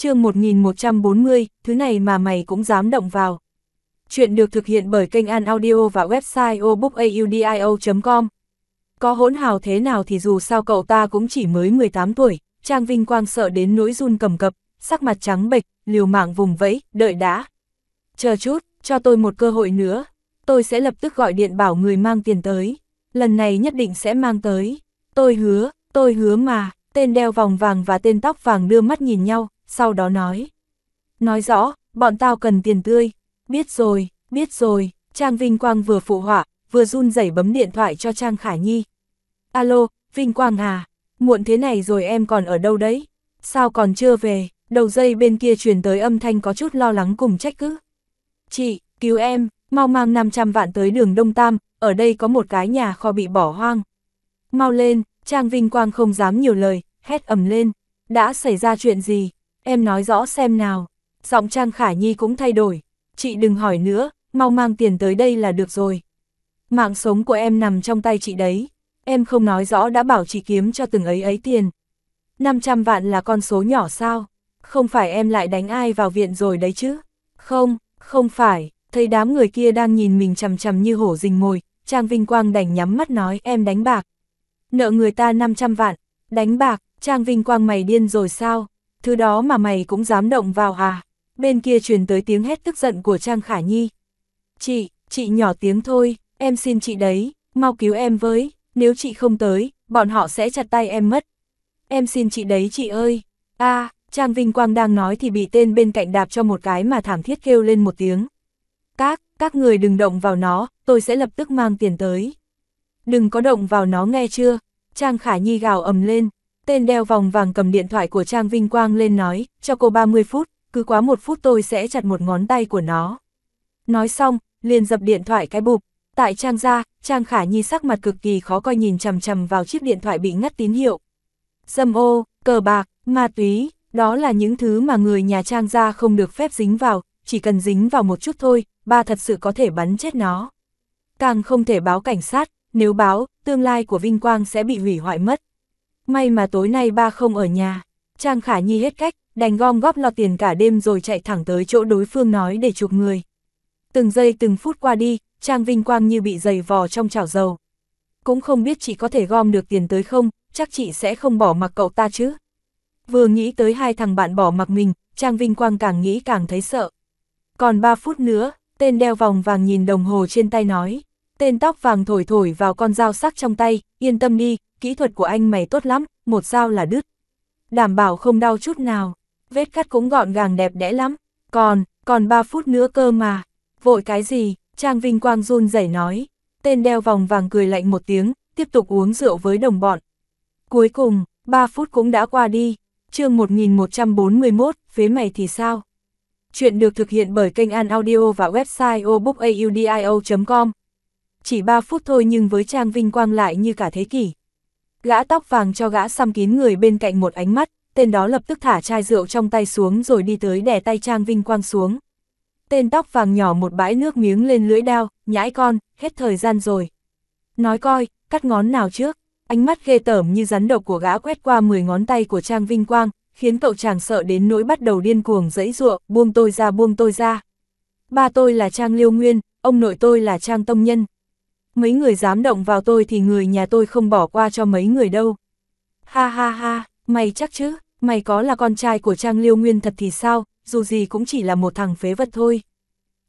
chương 1140, thứ này mà mày cũng dám động vào. Chuyện được thực hiện bởi kênh An Audio và website obookaudio.com. Có hỗn hào thế nào thì dù sao cậu ta cũng chỉ mới 18 tuổi, Trang Vinh Quang sợ đến nỗi run cầm cập, sắc mặt trắng bệch, liều mạng vùng vẫy, đợi đã. Chờ chút, cho tôi một cơ hội nữa, tôi sẽ lập tức gọi điện bảo người mang tiền tới. Lần này nhất định sẽ mang tới. Tôi hứa, tôi hứa mà, tên đeo vòng vàng và tên tóc vàng đưa mắt nhìn nhau, sau đó nói. Nói rõ, bọn tao cần tiền tươi. Biết rồi, biết rồi, Trang Vinh Quang vừa phụ họa, vừa run rẩy bấm điện thoại cho Trang Khả Nhi. Alo, Vinh Quang à, muộn thế này rồi em còn ở đâu đấy? Sao còn chưa về? Đầu dây bên kia truyền tới âm thanh có chút lo lắng cùng trách cứ. Chị, cứu em, mau mang 500 vạn tới đường Đông Tam, ở đây có một cái nhà kho bị bỏ hoang. Mau lên, Trang Vinh Quang không dám nhiều lời, hét ầm lên. Đã xảy ra chuyện gì? em nói rõ xem nào. Giọng Trang Khả Nhi cũng thay đổi, chị đừng hỏi nữa, mau mang tiền tới đây là được rồi. Mạng sống của em nằm trong tay chị đấy, em không nói rõ đã bảo chị kiếm cho từng ấy ấy tiền. 500 vạn là con số nhỏ sao, không phải em lại đánh ai vào viện rồi đấy chứ. Không, không phải, thấy đám người kia đang nhìn mình chầm chầm như hổ rình mồi, Trang Vinh Quang đành nhắm mắt nói em đánh bạc. Nợ người ta 500 vạn, đánh bạc, Trang Vinh Quang mày điên rồi sao, thứ đó mà mày cũng dám động vào à? Bên kia truyền tới tiếng hét tức giận của Trang Khả Nhi. Chị, chị nhỏ tiếng thôi, em xin chị đấy, mau cứu em với, nếu chị không tới, bọn họ sẽ chặt tay em mất. Em xin chị đấy chị ơi. a Trang Vinh Quang đang nói thì bị tên bên cạnh đạp cho một cái mà thảm thiết kêu lên một tiếng. Các, các người đừng động vào nó, tôi sẽ lập tức mang tiền tới. Đừng có động vào nó nghe chưa? Trang Khả Nhi gào ầm lên, Tên đeo vòng vàng cầm điện thoại của Trang Vinh Quang lên nói, cho cô 30 phút, cứ quá một phút tôi sẽ chặt một ngón tay của nó. Nói xong, liền dập điện thoại cái bụp. Tại Trang ra, Trang Khả Nhi sắc mặt cực kỳ khó coi nhìn chầm chầm vào chiếc điện thoại bị ngắt tín hiệu. Dâm ô, cờ bạc, ma túy, đó là những thứ mà người nhà Trang ra không được phép dính vào, chỉ cần dính vào một chút thôi, ba thật sự có thể bắn chết nó. Càng không thể báo cảnh sát, nếu báo, tương lai của Vinh Quang sẽ bị hủy hoại mất. May mà tối nay ba không ở nhà. Trang Khả Nhi hết cách, đành gom góp lọt tiền cả đêm rồi chạy thẳng tới chỗ đối phương nói để chụp người. Từng giây từng phút qua đi, Trang Vinh Quang như bị giày vò trong chảo dầu. Cũng không biết chị có thể gom được tiền tới không, chắc chị sẽ không bỏ mặc cậu ta chứ. Vừa nghĩ tới hai thằng bạn bỏ mặc mình, Trang Vinh Quang càng nghĩ càng thấy sợ. Còn 3 phút nữa, tên đeo vòng vàng nhìn đồng hồ trên tay nói. Tên tóc vàng thổi thổi vào con dao sắc trong tay, yên tâm đi, kỹ thuật của anh mày tốt lắm, một dao là đứt. Đảm bảo không đau chút nào, vết cắt cũng gọn gàng đẹp đẽ lắm, còn, còn 3 phút nữa cơ mà. Vội cái gì, Trang Vinh Quang run rẩy nói, tên đeo vòng vàng cười lạnh một tiếng, tiếp tục uống rượu với đồng bọn. Cuối cùng, 3 phút cũng đã qua đi, chương 1141, phế mày thì sao? Chuyện được thực hiện bởi kênh An Audio và website obookaudio.com chỉ 3 phút thôi nhưng với Trang Vinh Quang lại như cả thế kỷ. Gã tóc vàng cho gã xăm kín người bên cạnh một ánh mắt, tên đó lập tức thả chai rượu trong tay xuống rồi đi tới đè tay Trang Vinh Quang xuống. Tên tóc vàng nhỏ một bãi nước miếng lên lưỡi đao, nhãi con, hết thời gian rồi. Nói coi, cắt ngón nào trước, ánh mắt ghê tởm như rắn độc của gã quét qua 10 ngón tay của Trang Vinh Quang, khiến cậu chàng sợ đến nỗi bắt đầu điên cuồng dẫy ruộng, buông tôi ra buông tôi ra. Ba tôi là Trang Liêu Nguyên, ông nội tôi là Trang Tông Nhân, mấy người dám động vào tôi thì người nhà tôi không bỏ qua cho mấy người đâu. Ha ha ha, mày chắc chứ, mày có là con trai của Trang Liêu Nguyên thật thì sao, dù gì cũng chỉ là một thằng phế vật thôi.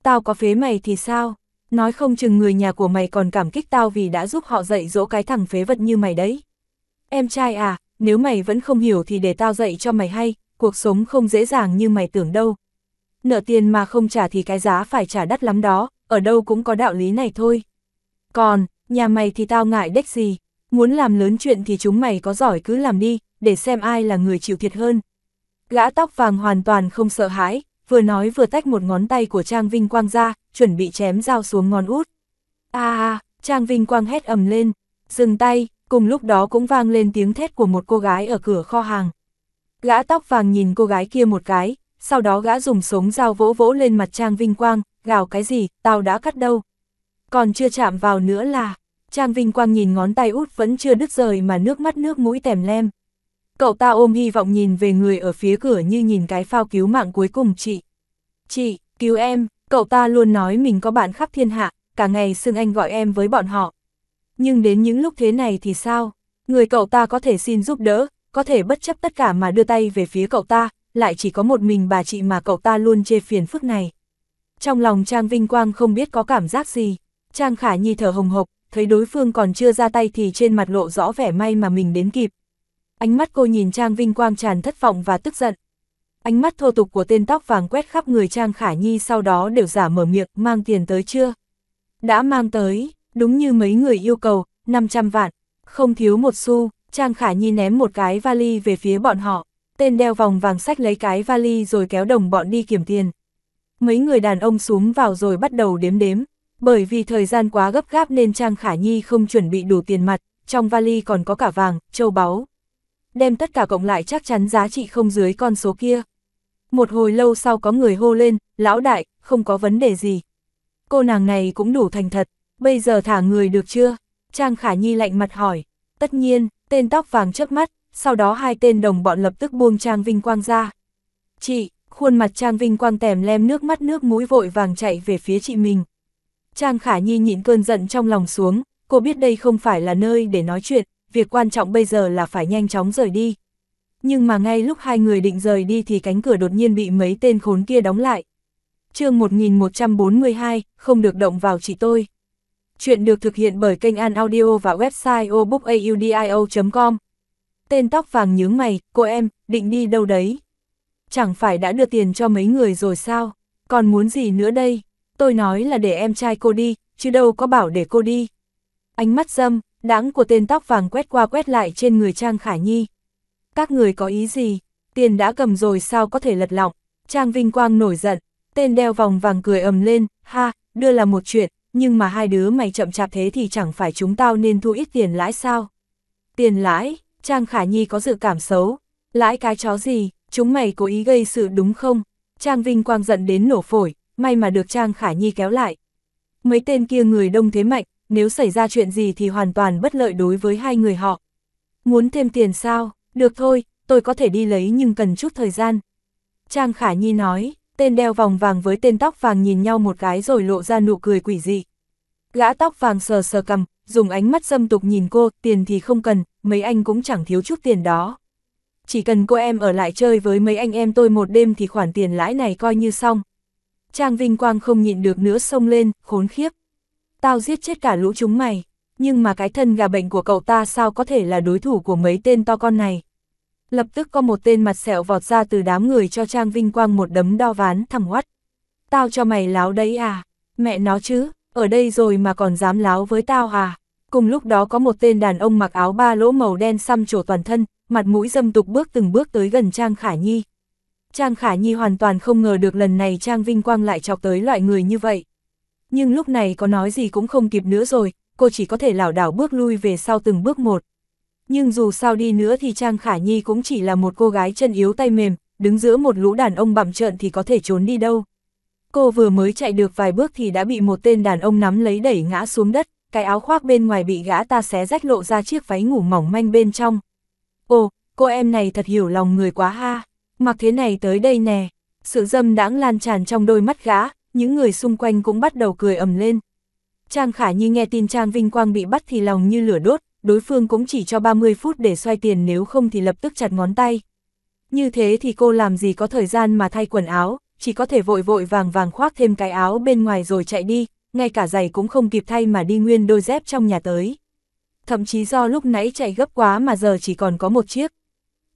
Tao có phế mày thì sao, nói không chừng người nhà của mày còn cảm kích tao vì đã giúp họ dạy dỗ cái thằng phế vật như mày đấy. Em trai à, nếu mày vẫn không hiểu thì để tao dạy cho mày hay, cuộc sống không dễ dàng như mày tưởng đâu. Nợ tiền mà không trả thì cái giá phải trả đắt lắm đó, ở đâu cũng có đạo lý này thôi. Còn, nhà mày thì tao ngại đếch gì, muốn làm lớn chuyện thì chúng mày có giỏi cứ làm đi, để xem ai là người chịu thiệt hơn. Gã tóc vàng hoàn toàn không sợ hãi, vừa nói vừa tách một ngón tay của Trang Vinh Quang ra, chuẩn bị chém dao xuống ngón út. a à, Trang Vinh Quang hét ầm lên, dừng tay, cùng lúc đó cũng vang lên tiếng thét của một cô gái ở cửa kho hàng. Gã tóc vàng nhìn cô gái kia một cái, sau đó gã dùng sống dao vỗ vỗ lên mặt Trang Vinh Quang, gào cái gì, tao đã cắt đâu. Còn chưa chạm vào nữa là, Trang Vinh Quang nhìn ngón tay út vẫn chưa đứt rời mà nước mắt nước mũi tèm lem. Cậu ta ôm hy vọng nhìn về người ở phía cửa như nhìn cái phao cứu mạng cuối cùng chị. Chị, cứu em, cậu ta luôn nói mình có bạn khắp thiên hạ, cả ngày xưng anh gọi em với bọn họ. Nhưng đến những lúc thế này thì sao? Người cậu ta có thể xin giúp đỡ, có thể bất chấp tất cả mà đưa tay về phía cậu ta, lại chỉ có một mình bà chị mà cậu ta luôn chê phiền phức này. Trong lòng Trang Vinh Quang không biết có cảm giác gì. Trang Khả Nhi thở hồng hộc, thấy đối phương còn chưa ra tay thì trên mặt lộ rõ vẻ may mà mình đến kịp. Ánh mắt cô nhìn Trang Vinh Quang tràn thất vọng và tức giận. Ánh mắt thô tục của tên tóc vàng quét khắp người Trang Khả Nhi sau đó đều giả mở miệng mang tiền tới chưa. Đã mang tới, đúng như mấy người yêu cầu, 500 vạn, không thiếu một xu, Trang Khả Nhi ném một cái vali về phía bọn họ, tên đeo vòng vàng sách lấy cái vali rồi kéo đồng bọn đi kiểm tiền. Mấy người đàn ông xuống vào rồi bắt đầu đếm đếm, bởi vì thời gian quá gấp gáp nên Trang Khả Nhi không chuẩn bị đủ tiền mặt, trong vali còn có cả vàng, châu báu. Đem tất cả cộng lại chắc chắn giá trị không dưới con số kia. Một hồi lâu sau có người hô lên, lão đại, không có vấn đề gì. Cô nàng này cũng đủ thành thật, bây giờ thả người được chưa? Trang Khả Nhi lạnh mặt hỏi. Tất nhiên, tên tóc vàng chớp mắt, sau đó hai tên đồng bọn lập tức buông Trang Vinh Quang ra. Chị, khuôn mặt Trang Vinh Quang tèm lem nước mắt nước mũi vội vàng chạy về phía chị mình. Trang Khả Nhi nhịn cơn giận trong lòng xuống, cô biết đây không phải là nơi để nói chuyện, việc quan trọng bây giờ là phải nhanh chóng rời đi. Nhưng mà ngay lúc hai người định rời đi thì cánh cửa đột nhiên bị mấy tên khốn kia đóng lại. chương 1142, không được động vào chỉ tôi. Chuyện được thực hiện bởi kênh An Audio và website obookaudio.com. Tên tóc vàng nhướng mày, cô em, định đi đâu đấy? Chẳng phải đã đưa tiền cho mấy người rồi sao? Còn muốn gì nữa đây? tôi nói là để em trai cô đi, chứ đâu có bảo để cô đi. Ánh mắt dâm, đáng của tên tóc vàng quét qua quét lại trên người Trang Khả Nhi. Các người có ý gì? Tiền đã cầm rồi sao có thể lật lọng? Trang Vinh Quang nổi giận, tên đeo vòng vàng cười ầm lên, ha, đưa là một chuyện, nhưng mà hai đứa mày chậm chạp thế thì chẳng phải chúng tao nên thu ít tiền lãi sao? Tiền lãi, Trang Khả Nhi có dự cảm xấu, lãi cái chó gì, chúng mày cố ý gây sự đúng không? Trang Vinh Quang giận đến nổ phổi, may mà được Trang Khả Nhi kéo lại. Mấy tên kia người đông thế mạnh, nếu xảy ra chuyện gì thì hoàn toàn bất lợi đối với hai người họ. Muốn thêm tiền sao? Được thôi, tôi có thể đi lấy nhưng cần chút thời gian. Trang Khả Nhi nói, tên đeo vòng vàng với tên tóc vàng nhìn nhau một cái rồi lộ ra nụ cười quỷ dị. Gã tóc vàng sờ sờ cầm, dùng ánh mắt dâm tục nhìn cô, tiền thì không cần, mấy anh cũng chẳng thiếu chút tiền đó. Chỉ cần cô em ở lại chơi với mấy anh em tôi một đêm thì khoản tiền lãi này coi như xong. Trang Vinh Quang không nhịn được nữa xông lên, khốn khiếp. Tao giết chết cả lũ chúng mày, nhưng mà cái thân gà bệnh của cậu ta sao có thể là đối thủ của mấy tên to con này. Lập tức có một tên mặt sẹo vọt ra từ đám người cho Trang Vinh Quang một đấm đo ván thẳng hoắt. Tao cho mày láo đấy à, mẹ nó chứ, ở đây rồi mà còn dám láo với tao à. Cùng lúc đó có một tên đàn ông mặc áo ba lỗ màu đen xăm trổ toàn thân, mặt mũi dâm tục bước từng bước tới gần Trang Khả Nhi. Trang Khả Nhi hoàn toàn không ngờ được lần này Trang Vinh Quang lại chọc tới loại người như vậy. Nhưng lúc này có nói gì cũng không kịp nữa rồi, cô chỉ có thể lảo đảo bước lui về sau từng bước một. Nhưng dù sao đi nữa thì Trang Khả Nhi cũng chỉ là một cô gái chân yếu tay mềm, đứng giữa một lũ đàn ông bặm trợn thì có thể trốn đi đâu. Cô vừa mới chạy được vài bước thì đã bị một tên đàn ông nắm lấy đẩy ngã xuống đất, cái áo khoác bên ngoài bị gã ta xé rách lộ ra chiếc váy ngủ mỏng manh bên trong. Ồ, cô em này thật hiểu lòng người quá ha mặc thế này tới đây nè. Sự dâm đãng lan tràn trong đôi mắt gã, những người xung quanh cũng bắt đầu cười ầm lên. Trang Khả Nhi nghe tin Trang Vinh Quang bị bắt thì lòng như lửa đốt, đối phương cũng chỉ cho 30 phút để xoay tiền nếu không thì lập tức chặt ngón tay. Như thế thì cô làm gì có thời gian mà thay quần áo, chỉ có thể vội vội vàng vàng khoác thêm cái áo bên ngoài rồi chạy đi, ngay cả giày cũng không kịp thay mà đi nguyên đôi dép trong nhà tới. Thậm chí do lúc nãy chạy gấp quá mà giờ chỉ còn có một chiếc.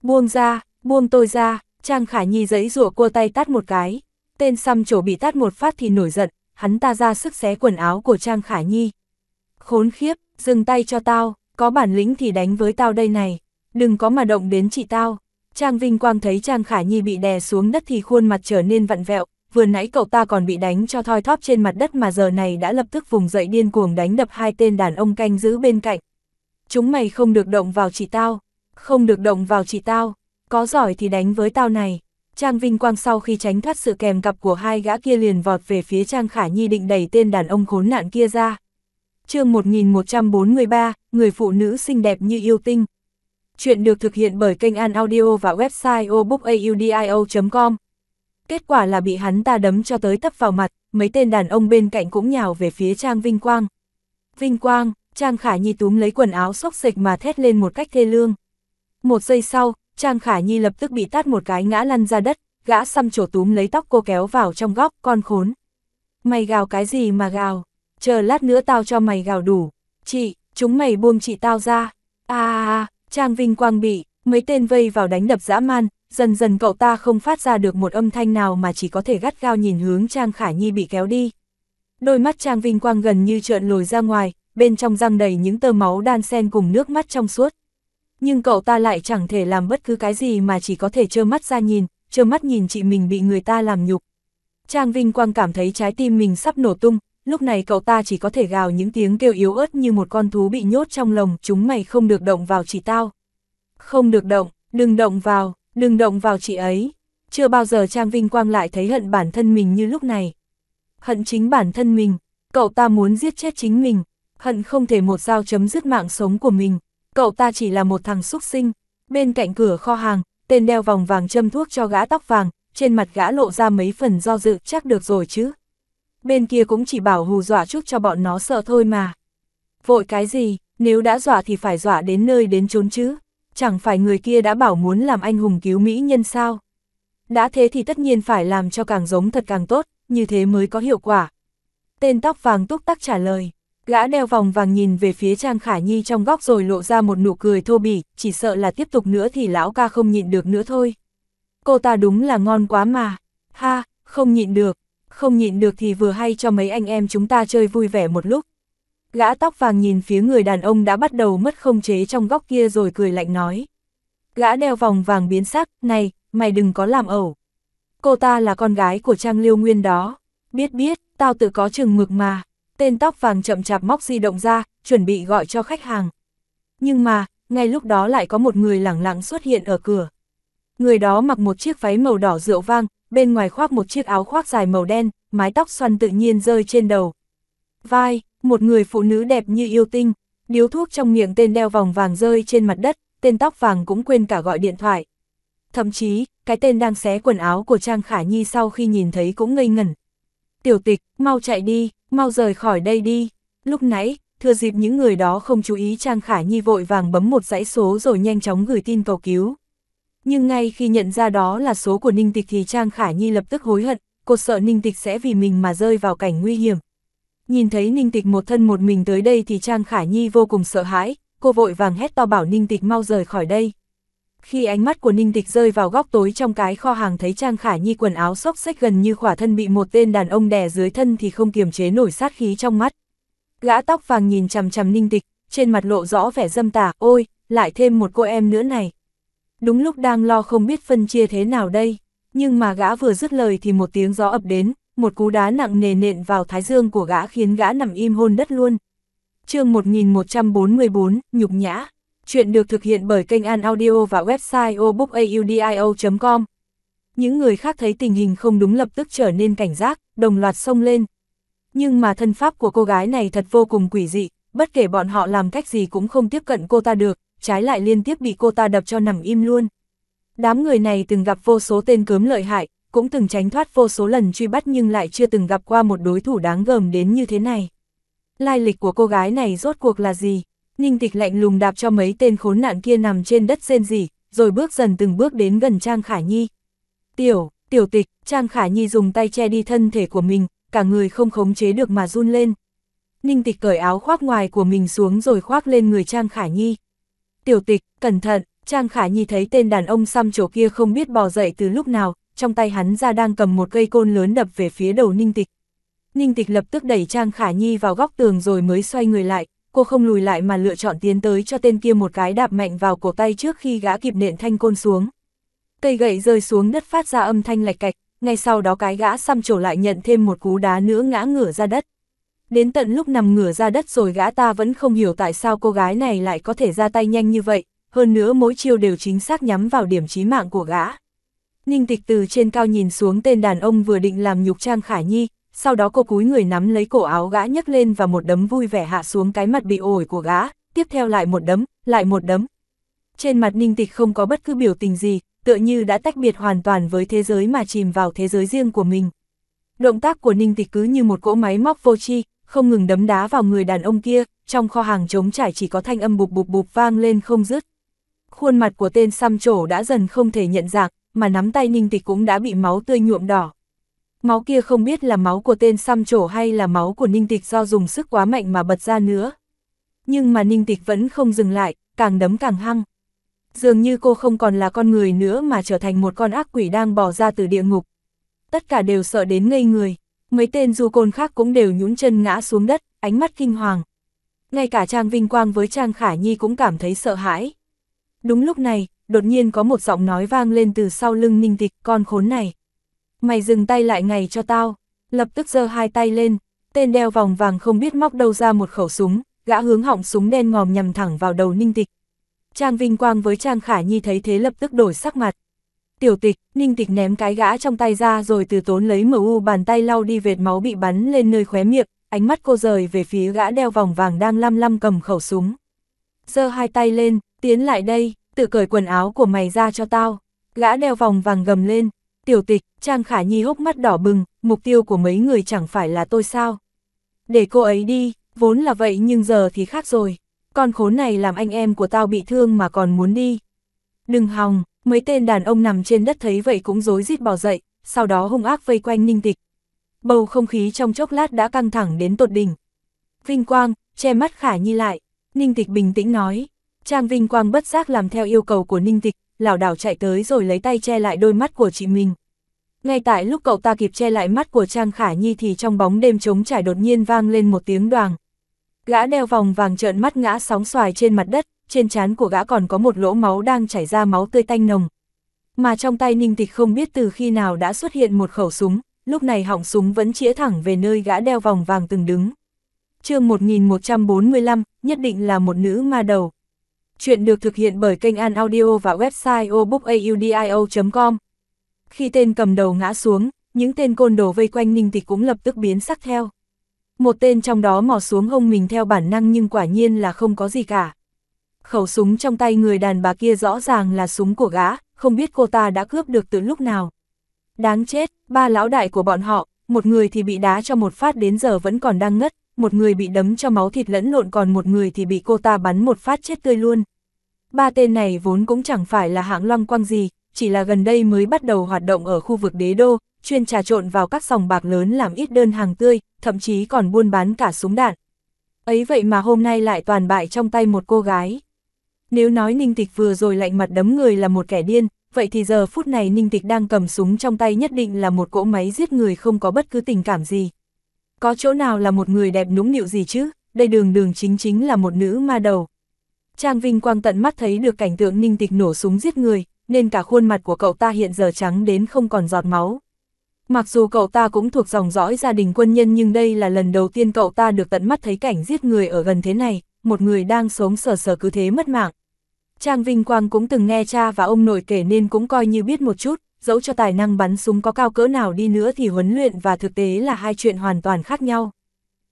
Buông ra, buông tôi ra, Trang Khả Nhi giấy rủa cua tay tát một cái, tên xăm chỗ bị tát một phát thì nổi giận, hắn ta ra sức xé quần áo của Trang Khả Nhi. Khốn khiếp, dừng tay cho tao, có bản lĩnh thì đánh với tao đây này, đừng có mà động đến chị tao. Trang Vinh Quang thấy Trang Khả Nhi bị đè xuống đất thì khuôn mặt trở nên vặn vẹo, vừa nãy cậu ta còn bị đánh cho thoi thóp trên mặt đất mà giờ này đã lập tức vùng dậy điên cuồng đánh đập hai tên đàn ông canh giữ bên cạnh. Chúng mày không được động vào chị tao, không được động vào chị tao. Có giỏi thì đánh với tao này. Trang Vinh Quang sau khi tránh thoát sự kèm cặp của hai gã kia liền vọt về phía Trang Khả Nhi định đẩy tên đàn ông khốn nạn kia ra. chương 1143, Người phụ nữ xinh đẹp như yêu tinh. Chuyện được thực hiện bởi kênh An Audio và website obookaudio.com. Kết quả là bị hắn ta đấm cho tới tấp vào mặt, mấy tên đàn ông bên cạnh cũng nhào về phía Trang Vinh Quang. Vinh Quang, Trang Khả Nhi túm lấy quần áo xốc xịch mà thét lên một cách thê lương. Một giây sau, Trang Khả Nhi lập tức bị tát một cái ngã lăn ra đất, gã xăm trổ túm lấy tóc cô kéo vào trong góc, con khốn. Mày gào cái gì mà gào, chờ lát nữa tao cho mày gào đủ. Chị, chúng mày buông chị tao ra. À, à Trang Vinh Quang bị, mấy tên vây vào đánh đập dã man, dần dần cậu ta không phát ra được một âm thanh nào mà chỉ có thể gắt gao nhìn hướng Trang Khả Nhi bị kéo đi. Đôi mắt Trang Vinh Quang gần như trợn lồi ra ngoài, bên trong răng đầy những tơ máu đan xen cùng nước mắt trong suốt nhưng cậu ta lại chẳng thể làm bất cứ cái gì mà chỉ có thể trơ mắt ra nhìn, trơ mắt nhìn chị mình bị người ta làm nhục. Trang Vinh Quang cảm thấy trái tim mình sắp nổ tung, lúc này cậu ta chỉ có thể gào những tiếng kêu yếu ớt như một con thú bị nhốt trong lồng, chúng mày không được động vào chị tao. Không được động, đừng động vào, đừng động vào chị ấy. Chưa bao giờ Trang Vinh Quang lại thấy hận bản thân mình như lúc này. Hận chính bản thân mình, cậu ta muốn giết chết chính mình, hận không thể một dao chấm dứt mạng sống của mình cậu ta chỉ là một thằng xuất sinh. Bên cạnh cửa kho hàng, tên đeo vòng vàng châm thuốc cho gã tóc vàng, trên mặt gã lộ ra mấy phần do dự chắc được rồi chứ. Bên kia cũng chỉ bảo hù dọa chút cho bọn nó sợ thôi mà. Vội cái gì, nếu đã dọa thì phải dọa đến nơi đến chốn chứ. Chẳng phải người kia đã bảo muốn làm anh hùng cứu mỹ nhân sao. Đã thế thì tất nhiên phải làm cho càng giống thật càng tốt, như thế mới có hiệu quả. Tên tóc vàng túc tắc trả lời. Gã đeo vòng vàng nhìn về phía Trang Khả Nhi trong góc rồi lộ ra một nụ cười thô bỉ, chỉ sợ là tiếp tục nữa thì lão ca không nhịn được nữa thôi. Cô ta đúng là ngon quá mà. Ha, không nhịn được. Không nhịn được thì vừa hay cho mấy anh em chúng ta chơi vui vẻ một lúc. Gã tóc vàng nhìn phía người đàn ông đã bắt đầu mất không chế trong góc kia rồi cười lạnh nói. Gã đeo vòng vàng biến sắc, này, mày đừng có làm ẩu. Cô ta là con gái của Trang Liêu Nguyên đó. Biết biết, tao tự có chừng mực mà tên tóc vàng chậm chạp móc di động ra, chuẩn bị gọi cho khách hàng. Nhưng mà, ngay lúc đó lại có một người lẳng lặng xuất hiện ở cửa. Người đó mặc một chiếc váy màu đỏ rượu vang, bên ngoài khoác một chiếc áo khoác dài màu đen, mái tóc xoăn tự nhiên rơi trên đầu. Vai, một người phụ nữ đẹp như yêu tinh, điếu thuốc trong miệng tên đeo vòng vàng rơi trên mặt đất, tên tóc vàng cũng quên cả gọi điện thoại. Thậm chí, cái tên đang xé quần áo của Trang Khả Nhi sau khi nhìn thấy cũng ngây ngẩn, tiểu tịch, mau chạy đi, mau rời khỏi đây đi. Lúc nãy, thừa dịp những người đó không chú ý Trang Khả Nhi vội vàng bấm một dãy số rồi nhanh chóng gửi tin cầu cứu. Nhưng ngay khi nhận ra đó là số của Ninh Tịch thì Trang Khả Nhi lập tức hối hận, cô sợ Ninh Tịch sẽ vì mình mà rơi vào cảnh nguy hiểm. Nhìn thấy Ninh Tịch một thân một mình tới đây thì Trang Khả Nhi vô cùng sợ hãi, cô vội vàng hét to bảo Ninh Tịch mau rời khỏi đây, khi ánh mắt của Ninh Tịch rơi vào góc tối trong cái kho hàng thấy Trang Khả Nhi quần áo xốc xách gần như khỏa thân bị một tên đàn ông đè dưới thân thì không kiềm chế nổi sát khí trong mắt. Gã tóc vàng nhìn chằm chằm Ninh Tịch, trên mặt lộ rõ vẻ dâm tà, ôi, lại thêm một cô em nữa này. Đúng lúc đang lo không biết phân chia thế nào đây, nhưng mà gã vừa dứt lời thì một tiếng gió ập đến, một cú đá nặng nề nện vào thái dương của gã khiến gã nằm im hôn đất luôn. chương 1144, nhục nhã. Chuyện được thực hiện bởi kênh An Audio và website obookaudio.com. Những người khác thấy tình hình không đúng lập tức trở nên cảnh giác, đồng loạt xông lên. Nhưng mà thân pháp của cô gái này thật vô cùng quỷ dị, bất kể bọn họ làm cách gì cũng không tiếp cận cô ta được, trái lại liên tiếp bị cô ta đập cho nằm im luôn. Đám người này từng gặp vô số tên cớm lợi hại, cũng từng tránh thoát vô số lần truy bắt nhưng lại chưa từng gặp qua một đối thủ đáng gờm đến như thế này. Lai lịch của cô gái này rốt cuộc là gì? Ninh tịch lạnh lùng đạp cho mấy tên khốn nạn kia nằm trên đất rên gì, rồi bước dần từng bước đến gần Trang Khả Nhi. Tiểu, tiểu tịch, Trang Khả Nhi dùng tay che đi thân thể của mình, cả người không khống chế được mà run lên. Ninh tịch cởi áo khoác ngoài của mình xuống rồi khoác lên người Trang Khả Nhi. Tiểu tịch, cẩn thận, Trang Khả Nhi thấy tên đàn ông xăm chỗ kia không biết bò dậy từ lúc nào, trong tay hắn ra đang cầm một cây côn lớn đập về phía đầu Ninh tịch. Ninh tịch lập tức đẩy Trang Khả Nhi vào góc tường rồi mới xoay người lại, cô không lùi lại mà lựa chọn tiến tới cho tên kia một cái đạp mạnh vào cổ tay trước khi gã kịp nện thanh côn xuống. Cây gậy rơi xuống đất phát ra âm thanh lạch cạch, ngay sau đó cái gã xăm trổ lại nhận thêm một cú đá nữa ngã ngửa ra đất. Đến tận lúc nằm ngửa ra đất rồi gã ta vẫn không hiểu tại sao cô gái này lại có thể ra tay nhanh như vậy, hơn nữa mỗi chiêu đều chính xác nhắm vào điểm chí mạng của gã. Ninh tịch từ trên cao nhìn xuống tên đàn ông vừa định làm nhục Trang khải Nhi, sau đó cô cúi người nắm lấy cổ áo gã nhấc lên và một đấm vui vẻ hạ xuống cái mặt bị ổi của gã, tiếp theo lại một đấm, lại một đấm. Trên mặt ninh tịch không có bất cứ biểu tình gì, tựa như đã tách biệt hoàn toàn với thế giới mà chìm vào thế giới riêng của mình. Động tác của ninh tịch cứ như một cỗ máy móc vô tri, không ngừng đấm đá vào người đàn ông kia, trong kho hàng trống trải chỉ có thanh âm bụp bụp bụp vang lên không dứt. Khuôn mặt của tên xăm trổ đã dần không thể nhận dạng, mà nắm tay ninh tịch cũng đã bị máu tươi nhuộm đỏ. Máu kia không biết là máu của tên xăm trổ hay là máu của ninh tịch do dùng sức quá mạnh mà bật ra nữa. Nhưng mà ninh tịch vẫn không dừng lại, càng đấm càng hăng. Dường như cô không còn là con người nữa mà trở thành một con ác quỷ đang bỏ ra từ địa ngục. Tất cả đều sợ đến ngây người, mấy tên du côn khác cũng đều nhũn chân ngã xuống đất, ánh mắt kinh hoàng. Ngay cả Trang Vinh Quang với Trang Khả Nhi cũng cảm thấy sợ hãi. Đúng lúc này, đột nhiên có một giọng nói vang lên từ sau lưng ninh tịch con khốn này. Mày dừng tay lại ngay cho tao. Lập tức giơ hai tay lên, tên đeo vòng vàng không biết móc đâu ra một khẩu súng, gã hướng họng súng đen ngòm nhằm thẳng vào đầu Ninh Tịch. Trang Vinh Quang với Trang Khả Nhi thấy thế lập tức đổi sắc mặt. Tiểu tịch, Ninh Tịch ném cái gã trong tay ra rồi từ tốn lấy MU bàn tay lau đi vệt máu bị bắn lên nơi khóe miệng, ánh mắt cô rời về phía gã đeo vòng vàng đang lăm lăm cầm khẩu súng. giơ hai tay lên, tiến lại đây, tự cởi quần áo của mày ra cho tao. Gã đeo vòng vàng gầm lên, Tiểu tịch, Trang Khả Nhi hốc mắt đỏ bừng, mục tiêu của mấy người chẳng phải là tôi sao. Để cô ấy đi, vốn là vậy nhưng giờ thì khác rồi. Con khốn này làm anh em của tao bị thương mà còn muốn đi. Đừng hòng, mấy tên đàn ông nằm trên đất thấy vậy cũng rối rít bỏ dậy, sau đó hung ác vây quanh ninh tịch. Bầu không khí trong chốc lát đã căng thẳng đến tột đỉnh. Vinh Quang, che mắt Khả Nhi lại, Ninh Tịch bình tĩnh nói. Trang Vinh Quang bất giác làm theo yêu cầu của Ninh Tịch, lảo đảo chạy tới rồi lấy tay che lại đôi mắt của chị mình. Ngay tại lúc cậu ta kịp che lại mắt của Trang Khả Nhi thì trong bóng đêm trống trải đột nhiên vang lên một tiếng đoàn. Gã đeo vòng vàng trợn mắt ngã sóng xoài trên mặt đất, trên trán của gã còn có một lỗ máu đang chảy ra máu tươi tanh nồng. Mà trong tay Ninh Tịch không biết từ khi nào đã xuất hiện một khẩu súng, lúc này họng súng vẫn chĩa thẳng về nơi gã đeo vòng vàng từng đứng. chương 1145, nhất định là một nữ ma đầu. Chuyện được thực hiện bởi kênh An Audio và website obookaudio.com. Khi tên cầm đầu ngã xuống, những tên côn đồ vây quanh ninh tịch cũng lập tức biến sắc theo. Một tên trong đó mò xuống hông mình theo bản năng nhưng quả nhiên là không có gì cả. Khẩu súng trong tay người đàn bà kia rõ ràng là súng của gã, không biết cô ta đã cướp được từ lúc nào. Đáng chết, ba lão đại của bọn họ, một người thì bị đá cho một phát đến giờ vẫn còn đang ngất, một người bị đấm cho máu thịt lẫn lộn còn một người thì bị cô ta bắn một phát chết tươi luôn. Ba tên này vốn cũng chẳng phải là hạng long quang gì, chỉ là gần đây mới bắt đầu hoạt động ở khu vực đế đô, chuyên trà trộn vào các sòng bạc lớn làm ít đơn hàng tươi, thậm chí còn buôn bán cả súng đạn. Ấy vậy mà hôm nay lại toàn bại trong tay một cô gái. Nếu nói Ninh Tịch vừa rồi lạnh mặt đấm người là một kẻ điên, vậy thì giờ phút này Ninh Tịch đang cầm súng trong tay nhất định là một cỗ máy giết người không có bất cứ tình cảm gì. Có chỗ nào là một người đẹp nũng nịu gì chứ, đây đường đường chính chính là một nữ ma đầu. Trang Vinh Quang tận mắt thấy được cảnh tượng ninh tịch nổ súng giết người, nên cả khuôn mặt của cậu ta hiện giờ trắng đến không còn giọt máu. Mặc dù cậu ta cũng thuộc dòng dõi gia đình quân nhân nhưng đây là lần đầu tiên cậu ta được tận mắt thấy cảnh giết người ở gần thế này, một người đang sống sờ sờ cứ thế mất mạng. Trang Vinh Quang cũng từng nghe cha và ông nội kể nên cũng coi như biết một chút, dẫu cho tài năng bắn súng có cao cỡ nào đi nữa thì huấn luyện và thực tế là hai chuyện hoàn toàn khác nhau.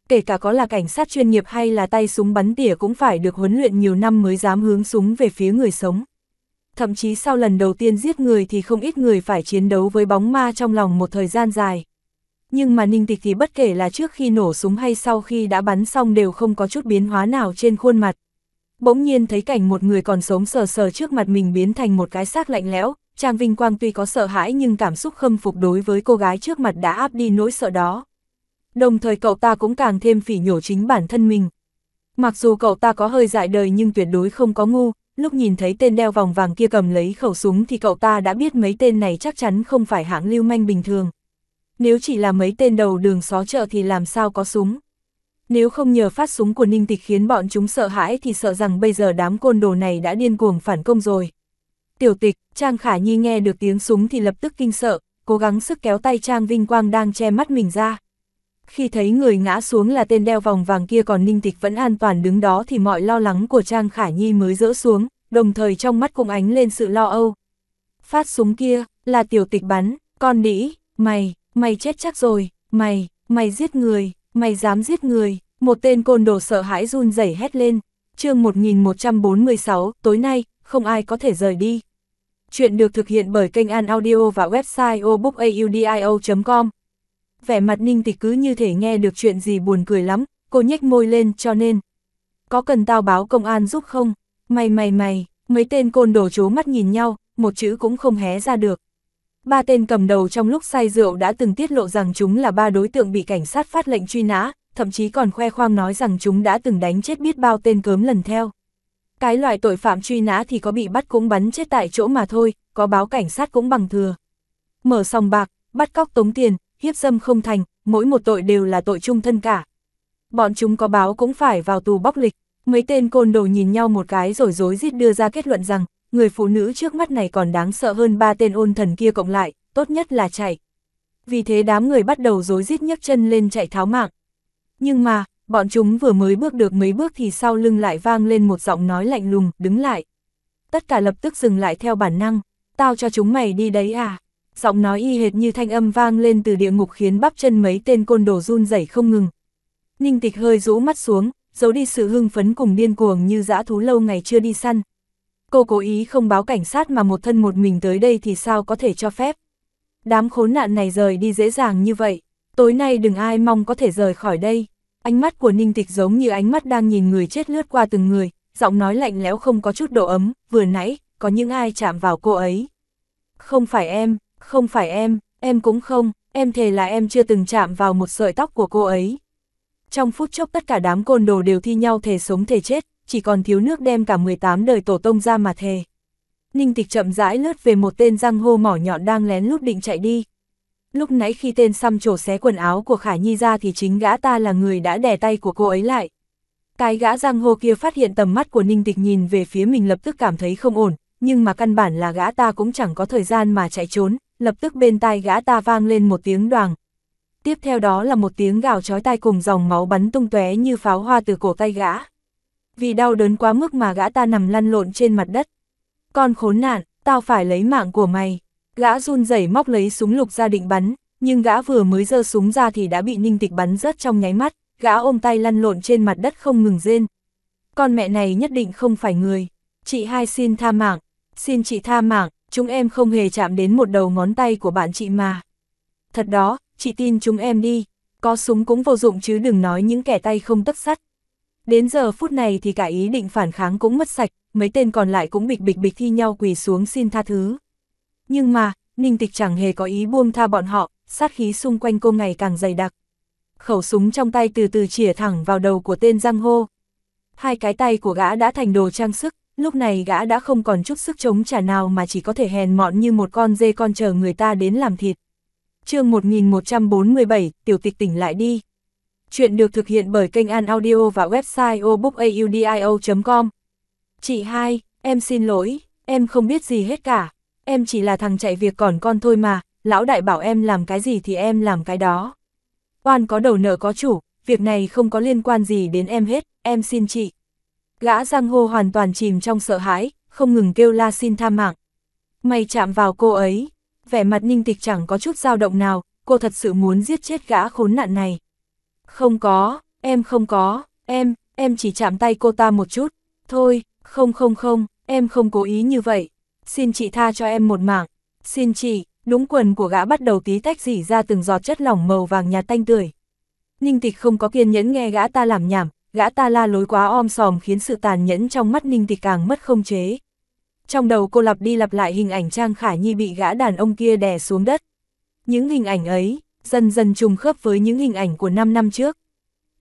Kể cả có là cảnh sát chuyên nghiệp hay là tay súng bắn tỉa cũng phải được huấn luyện nhiều năm mới dám hướng súng về phía người sống. Thậm chí sau lần đầu tiên giết người thì không ít người phải chiến đấu với bóng ma trong lòng một thời gian dài. Nhưng mà Ninh Tịch thì bất kể là trước khi nổ súng hay sau khi đã bắn xong đều không có chút biến hóa nào trên khuôn mặt. Bỗng nhiên thấy cảnh một người còn sống sờ sờ trước mặt mình biến thành một cái xác lạnh lẽo, Trang Vinh Quang tuy có sợ hãi nhưng cảm xúc khâm phục đối với cô gái trước mặt đã áp đi nỗi sợ đó. Đồng thời cậu ta cũng càng thêm phỉ nhổ chính bản thân mình. Mặc dù cậu ta có hơi dại đời nhưng tuyệt đối không có ngu, lúc nhìn thấy tên đeo vòng vàng kia cầm lấy khẩu súng thì cậu ta đã biết mấy tên này chắc chắn không phải hãng lưu manh bình thường. Nếu chỉ là mấy tên đầu đường xó chợ thì làm sao có súng. Nếu không nhờ phát súng của Ninh Tịch khiến bọn chúng sợ hãi thì sợ rằng bây giờ đám côn đồ này đã điên cuồng phản công rồi. Tiểu tịch, Trang Khả Nhi nghe được tiếng súng thì lập tức kinh sợ, cố gắng sức kéo tay Trang Vinh Quang đang che mắt mình ra. Khi thấy người ngã xuống là tên đeo vòng vàng kia còn ninh tịch vẫn an toàn đứng đó thì mọi lo lắng của Trang Khả Nhi mới dỡ xuống, đồng thời trong mắt cũng ánh lên sự lo âu. Phát súng kia, là tiểu tịch bắn, con đĩ, mày, mày chết chắc rồi, mày, mày giết người, mày dám giết người, một tên côn đồ sợ hãi run rẩy hét lên. chương 1146, tối nay, không ai có thể rời đi. Chuyện được thực hiện bởi kênh An Audio và website obookaudio.com. Vẻ mặt Ninh Tịch cứ như thể nghe được chuyện gì buồn cười lắm, cô nhếch môi lên cho nên. Có cần tao báo công an giúp không? Mày mày mày, mấy tên côn đồ chố mắt nhìn nhau, một chữ cũng không hé ra được. Ba tên cầm đầu trong lúc say rượu đã từng tiết lộ rằng chúng là ba đối tượng bị cảnh sát phát lệnh truy nã, thậm chí còn khoe khoang nói rằng chúng đã từng đánh chết biết bao tên cớm lần theo. Cái loại tội phạm truy nã thì có bị bắt cũng bắn chết tại chỗ mà thôi, có báo cảnh sát cũng bằng thừa. Mở sòng bạc, bắt cóc tống tiền, hiếp dâm không thành, mỗi một tội đều là tội chung thân cả. Bọn chúng có báo cũng phải vào tù bóc lịch, mấy tên côn đồ nhìn nhau một cái rồi dối rít đưa ra kết luận rằng, người phụ nữ trước mắt này còn đáng sợ hơn ba tên ôn thần kia cộng lại, tốt nhất là chạy. Vì thế đám người bắt đầu dối rít nhấc chân lên chạy tháo mạng. Nhưng mà, bọn chúng vừa mới bước được mấy bước thì sau lưng lại vang lên một giọng nói lạnh lùng, đứng lại. Tất cả lập tức dừng lại theo bản năng, tao cho chúng mày đi đấy à? Giọng nói y hệt như thanh âm vang lên từ địa ngục khiến bắp chân mấy tên côn đồ run rẩy không ngừng. Ninh tịch hơi rũ mắt xuống, giấu đi sự hưng phấn cùng điên cuồng như dã thú lâu ngày chưa đi săn. Cô cố ý không báo cảnh sát mà một thân một mình tới đây thì sao có thể cho phép. Đám khốn nạn này rời đi dễ dàng như vậy, tối nay đừng ai mong có thể rời khỏi đây. Ánh mắt của Ninh Tịch giống như ánh mắt đang nhìn người chết lướt qua từng người, giọng nói lạnh lẽo không có chút độ ấm, vừa nãy, có những ai chạm vào cô ấy. Không phải em, không phải em, em cũng không, em thề là em chưa từng chạm vào một sợi tóc của cô ấy. Trong phút chốc tất cả đám côn đồ đều thi nhau thề sống thề chết, chỉ còn thiếu nước đem cả 18 đời tổ tông ra mà thề. Ninh tịch chậm rãi lướt về một tên răng hô mỏ nhọn đang lén lút định chạy đi, lúc nãy khi tên xăm trổ xé quần áo của Khả Nhi ra thì chính gã ta là người đã đè tay của cô ấy lại. Cái gã giang hồ kia phát hiện tầm mắt của Ninh Tịch nhìn về phía mình lập tức cảm thấy không ổn, nhưng mà căn bản là gã ta cũng chẳng có thời gian mà chạy trốn, lập tức bên tai gã ta vang lên một tiếng đoàng. Tiếp theo đó là một tiếng gào chói tai cùng dòng máu bắn tung tóe như pháo hoa từ cổ tay gã. Vì đau đớn quá mức mà gã ta nằm lăn lộn trên mặt đất. Con khốn nạn, tao phải lấy mạng của mày. Gã run rẩy móc lấy súng lục ra định bắn, nhưng gã vừa mới giơ súng ra thì đã bị ninh tịch bắn rớt trong nháy mắt, gã ôm tay lăn lộn trên mặt đất không ngừng rên. Con mẹ này nhất định không phải người. Chị hai xin tha mạng, xin chị tha mạng, chúng em không hề chạm đến một đầu ngón tay của bạn chị mà. Thật đó, chị tin chúng em đi, có súng cũng vô dụng chứ đừng nói những kẻ tay không tất sắt. Đến giờ phút này thì cả ý định phản kháng cũng mất sạch, mấy tên còn lại cũng bịch bịch bịch thi nhau quỳ xuống xin tha thứ. Nhưng mà, Ninh Tịch chẳng hề có ý buông tha bọn họ, sát khí xung quanh cô ngày càng dày đặc. Khẩu súng trong tay từ từ chỉa thẳng vào đầu của tên Giang Hô. Hai cái tay của gã đã thành đồ trang sức, lúc này gã đã không còn chút sức chống trả nào mà chỉ có thể hèn mọn như một con dê con chờ người ta đến làm thịt. chương 1147, tiểu tịch tỉnh lại đi. Chuyện được thực hiện bởi kênh An Audio và website obookaudio.com. Chị hai, em xin lỗi, em không biết gì hết cả em chỉ là thằng chạy việc còn con thôi mà, lão đại bảo em làm cái gì thì em làm cái đó. Oan có đầu nợ có chủ, việc này không có liên quan gì đến em hết, em xin chị. Gã giang hô hoàn toàn chìm trong sợ hãi, không ngừng kêu la xin tha mạng. Mày chạm vào cô ấy, vẻ mặt ninh tịch chẳng có chút dao động nào, cô thật sự muốn giết chết gã khốn nạn này. Không có, em không có, em, em chỉ chạm tay cô ta một chút, thôi, không không không, em không cố ý như vậy xin chị tha cho em một mạng, xin chị, đúng quần của gã bắt đầu tí tách dỉ ra từng giọt chất lỏng màu vàng nhạt tanh tưởi. Ninh tịch không có kiên nhẫn nghe gã ta làm nhảm, gã ta la lối quá om sòm khiến sự tàn nhẫn trong mắt ninh tịch càng mất không chế. Trong đầu cô lặp đi lặp lại hình ảnh Trang Khả Nhi bị gã đàn ông kia đè xuống đất. Những hình ảnh ấy, dần dần trùng khớp với những hình ảnh của 5 năm trước.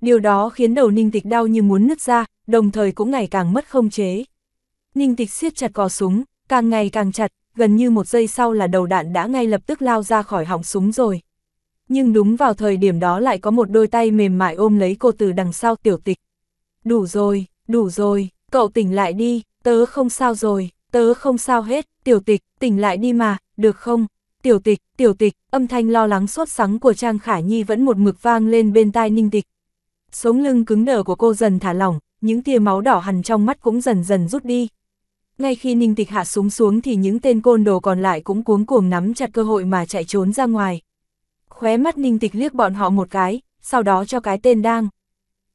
Điều đó khiến đầu ninh tịch đau như muốn nứt ra, đồng thời cũng ngày càng mất không chế. Ninh tịch siết chặt cò súng, càng ngày càng chặt, gần như một giây sau là đầu đạn đã ngay lập tức lao ra khỏi họng súng rồi. Nhưng đúng vào thời điểm đó lại có một đôi tay mềm mại ôm lấy cô từ đằng sau tiểu tịch. Đủ rồi, đủ rồi, cậu tỉnh lại đi, tớ không sao rồi, tớ không sao hết, tiểu tịch, tỉnh lại đi mà, được không? Tiểu tịch, tiểu tịch, âm thanh lo lắng sốt sắng của Trang Khả Nhi vẫn một mực vang lên bên tai ninh tịch. Sống lưng cứng đờ của cô dần thả lỏng, những tia máu đỏ hằn trong mắt cũng dần dần rút đi, ngay khi ninh tịch hạ súng xuống thì những tên côn đồ còn lại cũng cuống cuồng nắm chặt cơ hội mà chạy trốn ra ngoài. Khóe mắt ninh tịch liếc bọn họ một cái, sau đó cho cái tên đang.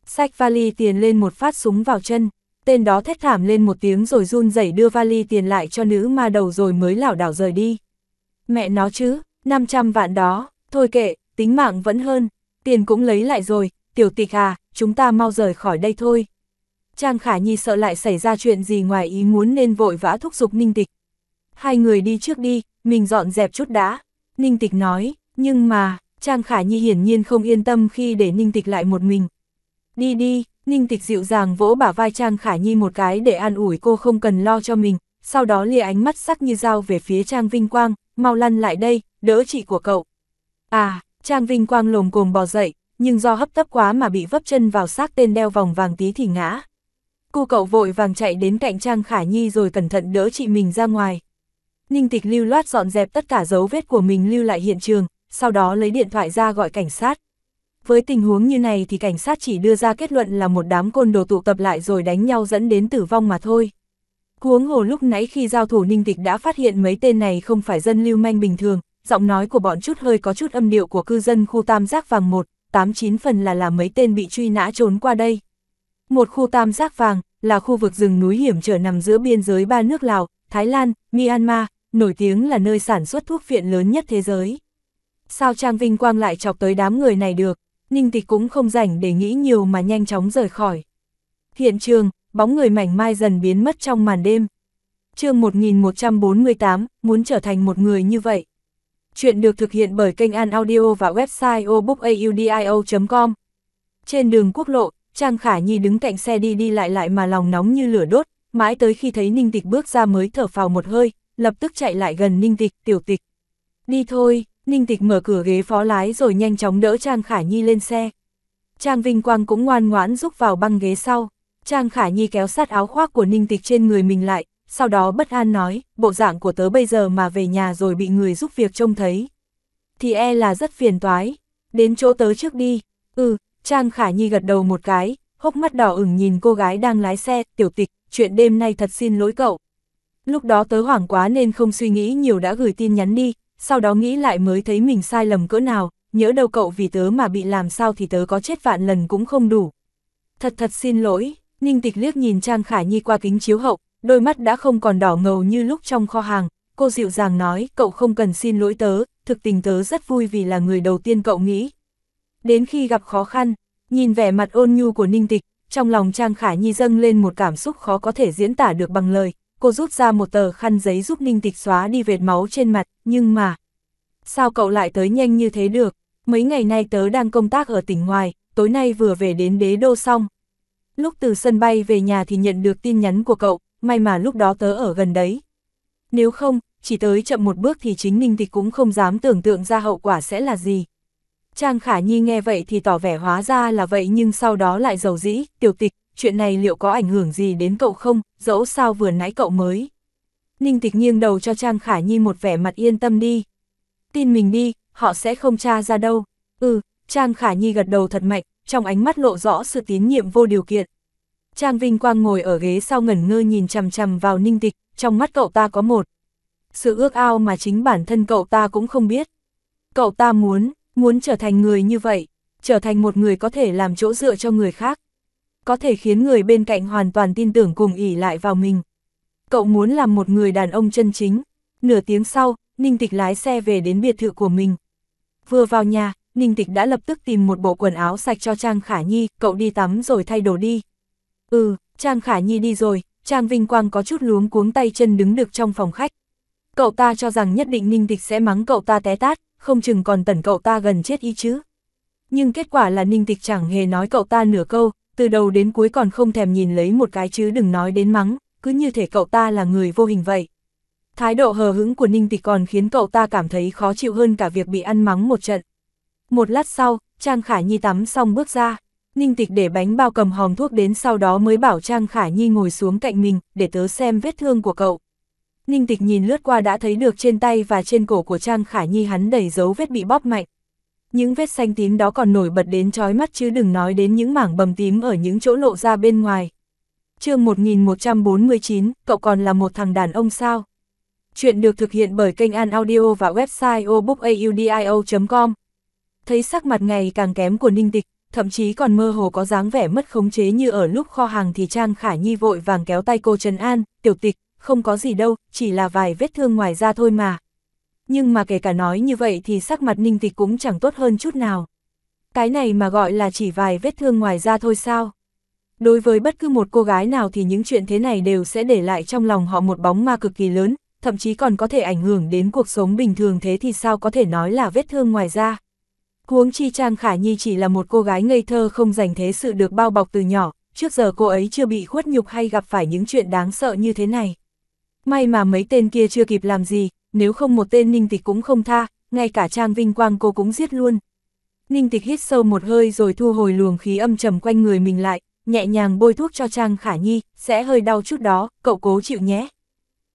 Sách vali tiền lên một phát súng vào chân, tên đó thét thảm lên một tiếng rồi run rẩy đưa vali tiền lại cho nữ ma đầu rồi mới lảo đảo rời đi. Mẹ nó chứ, 500 vạn đó, thôi kệ, tính mạng vẫn hơn, tiền cũng lấy lại rồi, tiểu tịch à, chúng ta mau rời khỏi đây thôi. Trang Khả Nhi sợ lại xảy ra chuyện gì ngoài ý muốn nên vội vã thúc giục Ninh Tịch. Hai người đi trước đi, mình dọn dẹp chút đã. Ninh Tịch nói, nhưng mà, Trang Khả Nhi hiển nhiên không yên tâm khi để Ninh Tịch lại một mình. Đi đi, Ninh Tịch dịu dàng vỗ bả vai Trang Khả Nhi một cái để an ủi cô không cần lo cho mình, sau đó lìa ánh mắt sắc như dao về phía Trang Vinh Quang, mau lăn lại đây, đỡ chị của cậu. À, Trang Vinh Quang lồm cồm bò dậy, nhưng do hấp tấp quá mà bị vấp chân vào xác tên đeo vòng vàng tí thì ngã. Cô cậu vội vàng chạy đến cạnh Trang Khả Nhi rồi cẩn thận đỡ chị mình ra ngoài. Ninh tịch lưu loát dọn dẹp tất cả dấu vết của mình lưu lại hiện trường, sau đó lấy điện thoại ra gọi cảnh sát. Với tình huống như này thì cảnh sát chỉ đưa ra kết luận là một đám côn đồ tụ tập lại rồi đánh nhau dẫn đến tử vong mà thôi. Huống hồ lúc nãy khi giao thủ ninh tịch đã phát hiện mấy tên này không phải dân lưu manh bình thường, giọng nói của bọn chút hơi có chút âm điệu của cư dân khu tam giác vàng một tám chín phần là là mấy tên bị truy nã trốn qua đây. Một khu tam giác vàng là khu vực rừng núi hiểm trở nằm giữa biên giới ba nước Lào, Thái Lan, Myanmar, nổi tiếng là nơi sản xuất thuốc phiện lớn nhất thế giới. Sao Trang Vinh Quang lại chọc tới đám người này được, Ninh Tịch cũng không rảnh để nghĩ nhiều mà nhanh chóng rời khỏi. Hiện trường, bóng người mảnh mai dần biến mất trong màn đêm. chương 1148, muốn trở thành một người như vậy. Chuyện được thực hiện bởi kênh An Audio và website obookaudio.com. Trên đường quốc lộ, Trang Khả Nhi đứng cạnh xe đi đi lại lại mà lòng nóng như lửa đốt, mãi tới khi thấy Ninh Tịch bước ra mới thở phào một hơi, lập tức chạy lại gần Ninh Tịch, tiểu tịch. Đi thôi, Ninh Tịch mở cửa ghế phó lái rồi nhanh chóng đỡ Trang Khả Nhi lên xe. Trang Vinh Quang cũng ngoan ngoãn rúc vào băng ghế sau. Trang Khả Nhi kéo sát áo khoác của Ninh Tịch trên người mình lại, sau đó bất an nói, bộ dạng của tớ bây giờ mà về nhà rồi bị người giúp việc trông thấy. Thì e là rất phiền toái, đến chỗ tớ trước đi. Ừ, Trang Khả Nhi gật đầu một cái, hốc mắt đỏ ửng nhìn cô gái đang lái xe, tiểu tịch, chuyện đêm nay thật xin lỗi cậu. Lúc đó tớ hoảng quá nên không suy nghĩ nhiều đã gửi tin nhắn đi, sau đó nghĩ lại mới thấy mình sai lầm cỡ nào, nhớ đâu cậu vì tớ mà bị làm sao thì tớ có chết vạn lần cũng không đủ. Thật thật xin lỗi, Ninh Tịch liếc nhìn Trang Khả Nhi qua kính chiếu hậu, đôi mắt đã không còn đỏ ngầu như lúc trong kho hàng, cô dịu dàng nói cậu không cần xin lỗi tớ, thực tình tớ rất vui vì là người đầu tiên cậu nghĩ, Đến khi gặp khó khăn, nhìn vẻ mặt ôn nhu của Ninh Tịch, trong lòng Trang Khả Nhi dâng lên một cảm xúc khó có thể diễn tả được bằng lời, cô rút ra một tờ khăn giấy giúp Ninh Tịch xóa đi vệt máu trên mặt, nhưng mà... Sao cậu lại tới nhanh như thế được? Mấy ngày nay tớ đang công tác ở tỉnh ngoài, tối nay vừa về đến đế đô xong. Lúc từ sân bay về nhà thì nhận được tin nhắn của cậu, may mà lúc đó tớ ở gần đấy. Nếu không, chỉ tới chậm một bước thì chính Ninh Tịch cũng không dám tưởng tượng ra hậu quả sẽ là gì. Trang Khả Nhi nghe vậy thì tỏ vẻ hóa ra là vậy nhưng sau đó lại giàu dĩ, tiểu tịch, chuyện này liệu có ảnh hưởng gì đến cậu không, dẫu sao vừa nãy cậu mới. Ninh tịch nghiêng đầu cho Trang Khả Nhi một vẻ mặt yên tâm đi. Tin mình đi, họ sẽ không tra ra đâu. Ừ, Trang Khả Nhi gật đầu thật mạnh, trong ánh mắt lộ rõ sự tín nhiệm vô điều kiện. Trang Vinh Quang ngồi ở ghế sau ngẩn ngơ nhìn chằm chằm vào ninh tịch, trong mắt cậu ta có một. Sự ước ao mà chính bản thân cậu ta cũng không biết. Cậu ta muốn, Muốn trở thành người như vậy, trở thành một người có thể làm chỗ dựa cho người khác, có thể khiến người bên cạnh hoàn toàn tin tưởng cùng ỉ lại vào mình. Cậu muốn làm một người đàn ông chân chính. Nửa tiếng sau, Ninh Tịch lái xe về đến biệt thự của mình. Vừa vào nhà, Ninh Tịch đã lập tức tìm một bộ quần áo sạch cho Trang Khả Nhi, cậu đi tắm rồi thay đồ đi. Ừ, Trang Khả Nhi đi rồi, Trang Vinh Quang có chút luống cuống tay chân đứng được trong phòng khách. Cậu ta cho rằng nhất định Ninh Tịch sẽ mắng cậu ta té tát, không chừng còn tẩn cậu ta gần chết ý chứ. Nhưng kết quả là ninh tịch chẳng hề nói cậu ta nửa câu, từ đầu đến cuối còn không thèm nhìn lấy một cái chứ đừng nói đến mắng, cứ như thể cậu ta là người vô hình vậy. Thái độ hờ hững của Ninh Tịch còn khiến cậu ta cảm thấy khó chịu hơn cả việc bị ăn mắng một trận. Một lát sau, Trang Khả Nhi tắm xong bước ra, Ninh Tịch để bánh bao cầm hòm thuốc đến sau đó mới bảo Trang Khả Nhi ngồi xuống cạnh mình để tớ xem vết thương của cậu. Ninh Tịch nhìn lướt qua đã thấy được trên tay và trên cổ của Trang Khả Nhi hắn đầy dấu vết bị bóp mạnh. Những vết xanh tím đó còn nổi bật đến chói mắt chứ đừng nói đến những mảng bầm tím ở những chỗ lộ ra bên ngoài. chương 1149, cậu còn là một thằng đàn ông sao? Chuyện được thực hiện bởi kênh An Audio và website obookadio.com. Thấy sắc mặt ngày càng kém của Ninh Tịch, thậm chí còn mơ hồ có dáng vẻ mất khống chế như ở lúc kho hàng thì Trang Khả Nhi vội vàng kéo tay cô Trần An, tiểu tịch, không có gì đâu, chỉ là vài vết thương ngoài da thôi mà. Nhưng mà kể cả nói như vậy thì sắc mặt ninh tịch cũng chẳng tốt hơn chút nào. Cái này mà gọi là chỉ vài vết thương ngoài da thôi sao? Đối với bất cứ một cô gái nào thì những chuyện thế này đều sẽ để lại trong lòng họ một bóng ma cực kỳ lớn, thậm chí còn có thể ảnh hưởng đến cuộc sống bình thường thế thì sao có thể nói là vết thương ngoài da. Huống chi Trang Khả Nhi chỉ là một cô gái ngây thơ không dành thế sự được bao bọc từ nhỏ, trước giờ cô ấy chưa bị khuất nhục hay gặp phải những chuyện đáng sợ như thế này. May mà mấy tên kia chưa kịp làm gì, nếu không một tên ninh tịch cũng không tha, ngay cả trang vinh quang cô cũng giết luôn. Ninh tịch hít sâu một hơi rồi thu hồi luồng khí âm trầm quanh người mình lại, nhẹ nhàng bôi thuốc cho Trang Khả Nhi, sẽ hơi đau chút đó, cậu cố chịu nhé.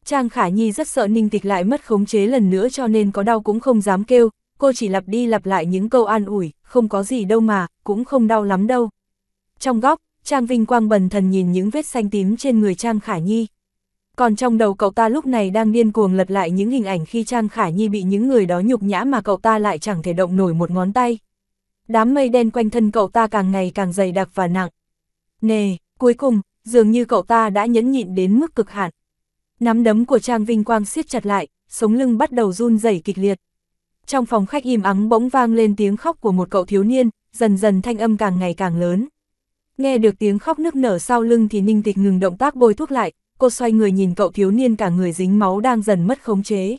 Trang Khả Nhi rất sợ Ninh Tịch lại mất khống chế lần nữa cho nên có đau cũng không dám kêu, cô chỉ lặp đi lặp lại những câu an ủi, không có gì đâu mà, cũng không đau lắm đâu. Trong góc, Trang Vinh Quang bần thần nhìn những vết xanh tím trên người Trang Khả Nhi, còn trong đầu cậu ta lúc này đang điên cuồng lật lại những hình ảnh khi Trang Khả Nhi bị những người đó nhục nhã mà cậu ta lại chẳng thể động nổi một ngón tay. Đám mây đen quanh thân cậu ta càng ngày càng dày đặc và nặng. Nề, cuối cùng, dường như cậu ta đã nhẫn nhịn đến mức cực hạn. Nắm đấm của Trang Vinh Quang siết chặt lại, sống lưng bắt đầu run rẩy kịch liệt. Trong phòng khách im ắng bỗng vang lên tiếng khóc của một cậu thiếu niên, dần dần thanh âm càng ngày càng lớn. Nghe được tiếng khóc nức nở sau lưng thì Ninh Tịch ngừng động tác bôi thuốc lại, cô xoay người nhìn cậu thiếu niên cả người dính máu đang dần mất khống chế.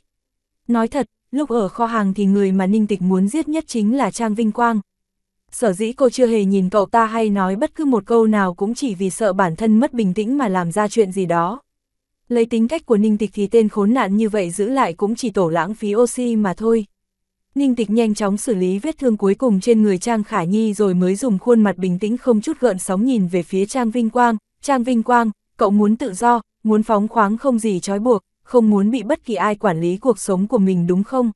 Nói thật, lúc ở kho hàng thì người mà Ninh Tịch muốn giết nhất chính là Trang Vinh Quang. Sở dĩ cô chưa hề nhìn cậu ta hay nói bất cứ một câu nào cũng chỉ vì sợ bản thân mất bình tĩnh mà làm ra chuyện gì đó. Lấy tính cách của Ninh Tịch thì tên khốn nạn như vậy giữ lại cũng chỉ tổ lãng phí oxy mà thôi. Ninh Tịch nhanh chóng xử lý vết thương cuối cùng trên người Trang khải Nhi rồi mới dùng khuôn mặt bình tĩnh không chút gợn sóng nhìn về phía Trang Vinh Quang. Trang Vinh Quang, cậu muốn tự do, muốn phóng khoáng không gì trói buộc, không muốn bị bất kỳ ai quản lý cuộc sống của mình đúng không?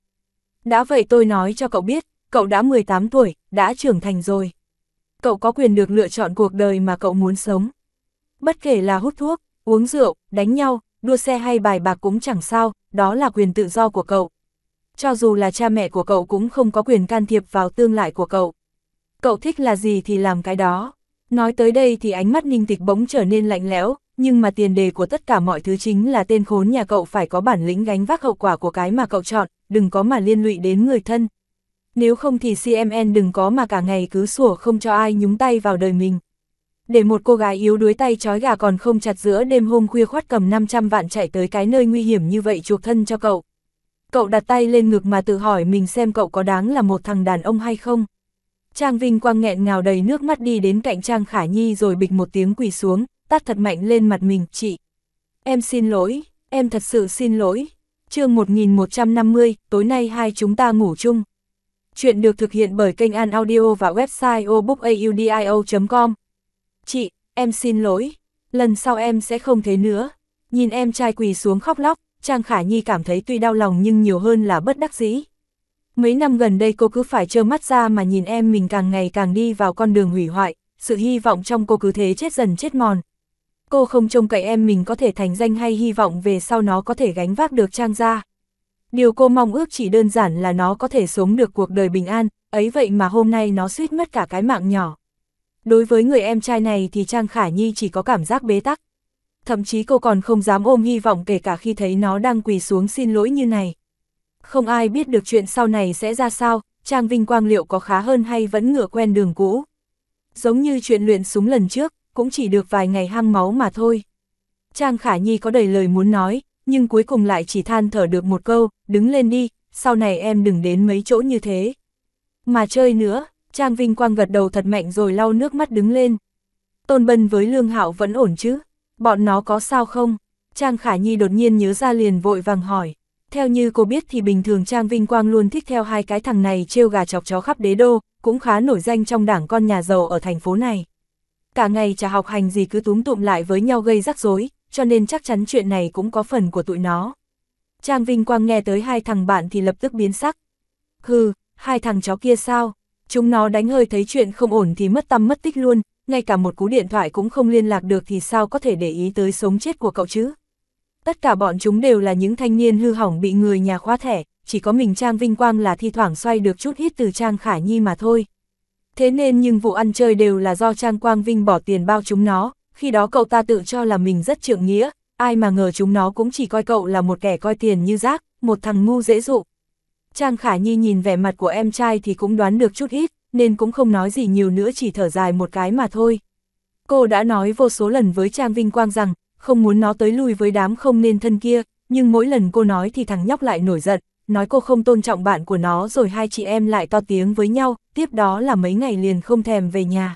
Đã vậy tôi nói cho cậu biết, cậu đã 18 tuổi, đã trưởng thành rồi. Cậu có quyền được lựa chọn cuộc đời mà cậu muốn sống. Bất kể là hút thuốc, uống rượu, đánh nhau, đua xe hay bài bạc cũng chẳng sao, đó là quyền tự do của cậu. Cho dù là cha mẹ của cậu cũng không có quyền can thiệp vào tương lai của cậu. Cậu thích là gì thì làm cái đó. Nói tới đây thì ánh mắt Ninh Tịch bỗng trở nên lạnh lẽo, nhưng mà tiền đề của tất cả mọi thứ chính là tên khốn nhà cậu phải có bản lĩnh gánh vác hậu quả của cái mà cậu chọn, đừng có mà liên lụy đến người thân. Nếu không thì CMN đừng có mà cả ngày cứ sủa không cho ai nhúng tay vào đời mình. Để một cô gái yếu đuối tay trói gà còn không chặt giữa đêm hôm khuya khoát cầm 500 vạn chạy tới cái nơi nguy hiểm như vậy chuộc thân cho cậu. Cậu đặt tay lên ngực mà tự hỏi mình xem cậu có đáng là một thằng đàn ông hay không. Trang Vinh Quang nghẹn ngào đầy nước mắt đi đến cạnh Trang Khả Nhi rồi bịch một tiếng quỳ xuống, tát thật mạnh lên mặt mình, chị. Em xin lỗi, em thật sự xin lỗi. chương 1150, tối nay hai chúng ta ngủ chung. Chuyện được thực hiện bởi kênh An Audio và website obookaudio.com. Chị, em xin lỗi, lần sau em sẽ không thế nữa. Nhìn em trai quỳ xuống khóc lóc, Trang Khả Nhi cảm thấy tuy đau lòng nhưng nhiều hơn là bất đắc dĩ. Mấy năm gần đây cô cứ phải trơ mắt ra mà nhìn em mình càng ngày càng đi vào con đường hủy hoại, sự hy vọng trong cô cứ thế chết dần chết mòn, cô không trông cậy em mình có thể thành danh hay hy vọng về sau nó có thể gánh vác được trang gia. Điều cô mong ước chỉ đơn giản là nó có thể sống được cuộc đời bình an, ấy vậy mà hôm nay nó suýt mất cả cái mạng nhỏ. Đối với người em trai này thì Trang Khả Nhi chỉ có cảm giác bế tắc. Thậm chí cô còn không dám ôm hy vọng kể cả khi thấy nó đang quỳ xuống xin lỗi như này. Không ai biết được chuyện sau này sẽ ra sao, Trang Vinh Quang liệu có khá hơn hay vẫn ngựa quen đường cũ. Giống như chuyện luyện súng lần trước, cũng chỉ được vài ngày hăng máu mà thôi. Trang Khả Nhi có đầy lời muốn nói, nhưng cuối cùng lại chỉ than thở được một câu, đứng lên đi, sau này em đừng đến mấy chỗ như thế. Mà chơi nữa, Trang Vinh Quang gật đầu thật mạnh rồi lau nước mắt đứng lên. Tôn Bân với Lương Hạo vẫn ổn chứ, bọn nó có sao không? Trang Khả Nhi đột nhiên nhớ ra liền vội vàng hỏi. Theo như cô biết thì bình thường Trang Vinh Quang luôn thích theo hai cái thằng này trêu gà chọc chó khắp đế đô, cũng khá nổi danh trong đảng con nhà giàu ở thành phố này cả ngày chả học hành gì cứ túm tụm lại với nhau gây rắc rối, cho nên chắc chắn chuyện này cũng có phần của tụi nó. Trang Vinh Quang nghe tới hai thằng bạn thì lập tức biến sắc. Hừ, hai thằng chó kia sao? Chúng nó đánh hơi thấy chuyện không ổn thì mất tâm mất tích luôn, ngay cả một cú điện thoại cũng không liên lạc được thì sao có thể để ý tới sống chết của cậu chứ? Tất cả bọn chúng đều là những thanh niên hư hỏng bị người nhà khóa thẻ, chỉ có mình Trang Vinh Quang là thi thoảng xoay được chút hít từ Trang Khả Nhi mà thôi. Thế nên nhưng vụ ăn chơi đều là do Trang Quang Vinh bỏ tiền bao chúng nó, khi đó cậu ta tự cho là mình rất trượng nghĩa, ai mà ngờ chúng nó cũng chỉ coi cậu là một kẻ coi tiền như rác, một thằng ngu dễ dụ. Trang Khả Nhi nhìn vẻ mặt của em trai thì cũng đoán được chút ít, nên cũng không nói gì nhiều nữa chỉ thở dài một cái mà thôi. Cô đã nói vô số lần với Trang Vinh Quang rằng, không muốn nó tới lui với đám không nên thân kia, nhưng mỗi lần cô nói thì thằng nhóc lại nổi giận, nói cô không tôn trọng bạn của nó rồi hai chị em lại to tiếng với nhau, tiếp đó là mấy ngày liền không thèm về nhà.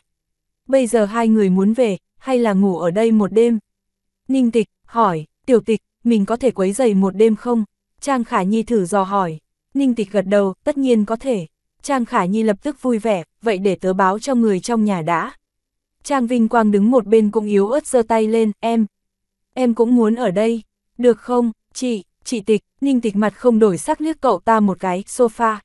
Bây giờ hai người muốn về, hay là ngủ ở đây một đêm? Ninh tịch, hỏi, tiểu tịch, mình có thể quấy giày một đêm không? Trang Khả Nhi thử dò hỏi. Ninh tịch gật đầu, tất nhiên có thể. Trang Khả Nhi lập tức vui vẻ, vậy để tớ báo cho người trong nhà đã. Trang Vinh Quang đứng một bên cũng yếu ớt giơ tay lên, em. Em cũng muốn ở đây, được không, chị, chỉ tịch, ninh tịch mặt không đổi sắc liếc cậu ta một cái, sofa.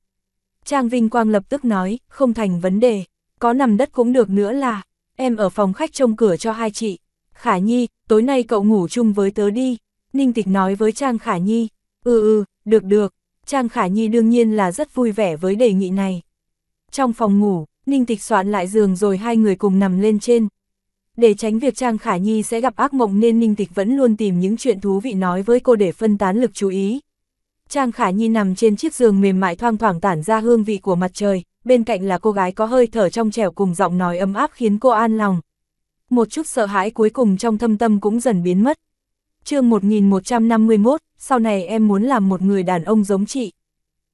Trang Vinh Quang lập tức nói, không thành vấn đề, có nằm đất cũng được nữa là, em ở phòng khách trông cửa cho hai chị. Khả Nhi, tối nay cậu ngủ chung với tớ đi, ninh tịch nói với Trang Khả Nhi, ừ ừ, được được, Trang Khả Nhi đương nhiên là rất vui vẻ với đề nghị này. Trong phòng ngủ, Ninh Tịch soạn lại giường rồi hai người cùng nằm lên trên, để tránh việc Trang Khả Nhi sẽ gặp ác mộng nên Ninh Tịch vẫn luôn tìm những chuyện thú vị nói với cô để phân tán lực chú ý. Trang Khả Nhi nằm trên chiếc giường mềm mại thoang thoảng tản ra hương vị của mặt trời, bên cạnh là cô gái có hơi thở trong trẻo cùng giọng nói ấm áp khiến cô an lòng. Một chút sợ hãi cuối cùng trong thâm tâm cũng dần biến mất. chương 1151, sau này em muốn làm một người đàn ông giống chị.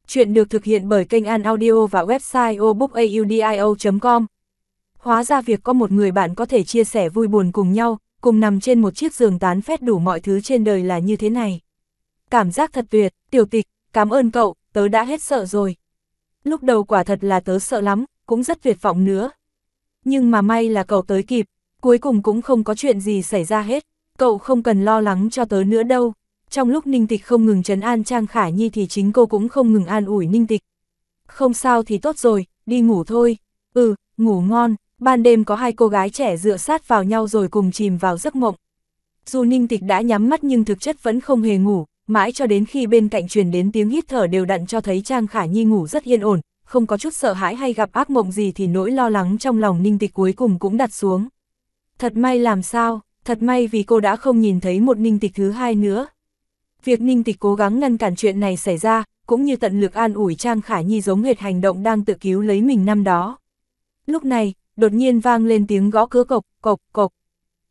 Chuyện được thực hiện bởi kênh An Audio và website obookaudio.com hóa ra việc có một người bạn có thể chia sẻ vui buồn cùng nhau, cùng nằm trên một chiếc giường tán phét đủ mọi thứ trên đời là như thế này. Cảm giác thật tuyệt, tiểu tịch, cảm ơn cậu, tớ đã hết sợ rồi. Lúc đầu quả thật là tớ sợ lắm, cũng rất tuyệt vọng nữa. Nhưng mà may là cậu tới kịp, cuối cùng cũng không có chuyện gì xảy ra hết, cậu không cần lo lắng cho tớ nữa đâu. Trong lúc Ninh Tịch không ngừng trấn an Trang Khả Nhi thì chính cô cũng không ngừng an ủi Ninh Tịch. Không sao thì tốt rồi, đi ngủ thôi. Ừ, ngủ ngon ban đêm có hai cô gái trẻ dựa sát vào nhau rồi cùng chìm vào giấc mộng. Dù ninh tịch đã nhắm mắt nhưng thực chất vẫn không hề ngủ, mãi cho đến khi bên cạnh truyền đến tiếng hít thở đều đặn cho thấy Trang Khả Nhi ngủ rất yên ổn, không có chút sợ hãi hay gặp ác mộng gì thì nỗi lo lắng trong lòng ninh tịch cuối cùng cũng đặt xuống. Thật may làm sao, thật may vì cô đã không nhìn thấy một ninh tịch thứ hai nữa. Việc ninh tịch cố gắng ngăn cản chuyện này xảy ra, cũng như tận lực an ủi Trang Khả Nhi giống hệt hành động đang tự cứu lấy mình năm đó. Lúc này, đột nhiên vang lên tiếng gõ cửa cộc, cộc, cộc.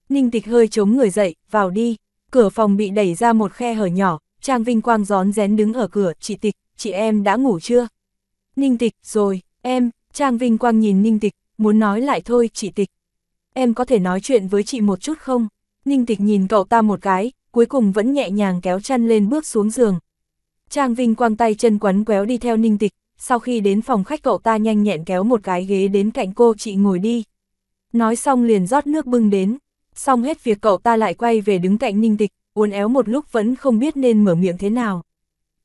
Ninh tịch hơi chống người dậy, vào đi, cửa phòng bị đẩy ra một khe hở nhỏ, Trang Vinh Quang gión rén đứng ở cửa, chị tịch, chị em đã ngủ chưa? Ninh tịch, rồi, em, Trang Vinh Quang nhìn Ninh tịch, muốn nói lại thôi, chị tịch. Em có thể nói chuyện với chị một chút không? Ninh tịch nhìn cậu ta một cái, cuối cùng vẫn nhẹ nhàng kéo chăn lên bước xuống giường. Trang Vinh Quang tay chân quấn quéo đi theo Ninh tịch, sau khi đến phòng khách cậu ta nhanh nhẹn kéo một cái ghế đến cạnh cô chị ngồi đi. Nói xong liền rót nước bưng đến, xong hết việc cậu ta lại quay về đứng cạnh Ninh Tịch, uốn éo một lúc vẫn không biết nên mở miệng thế nào.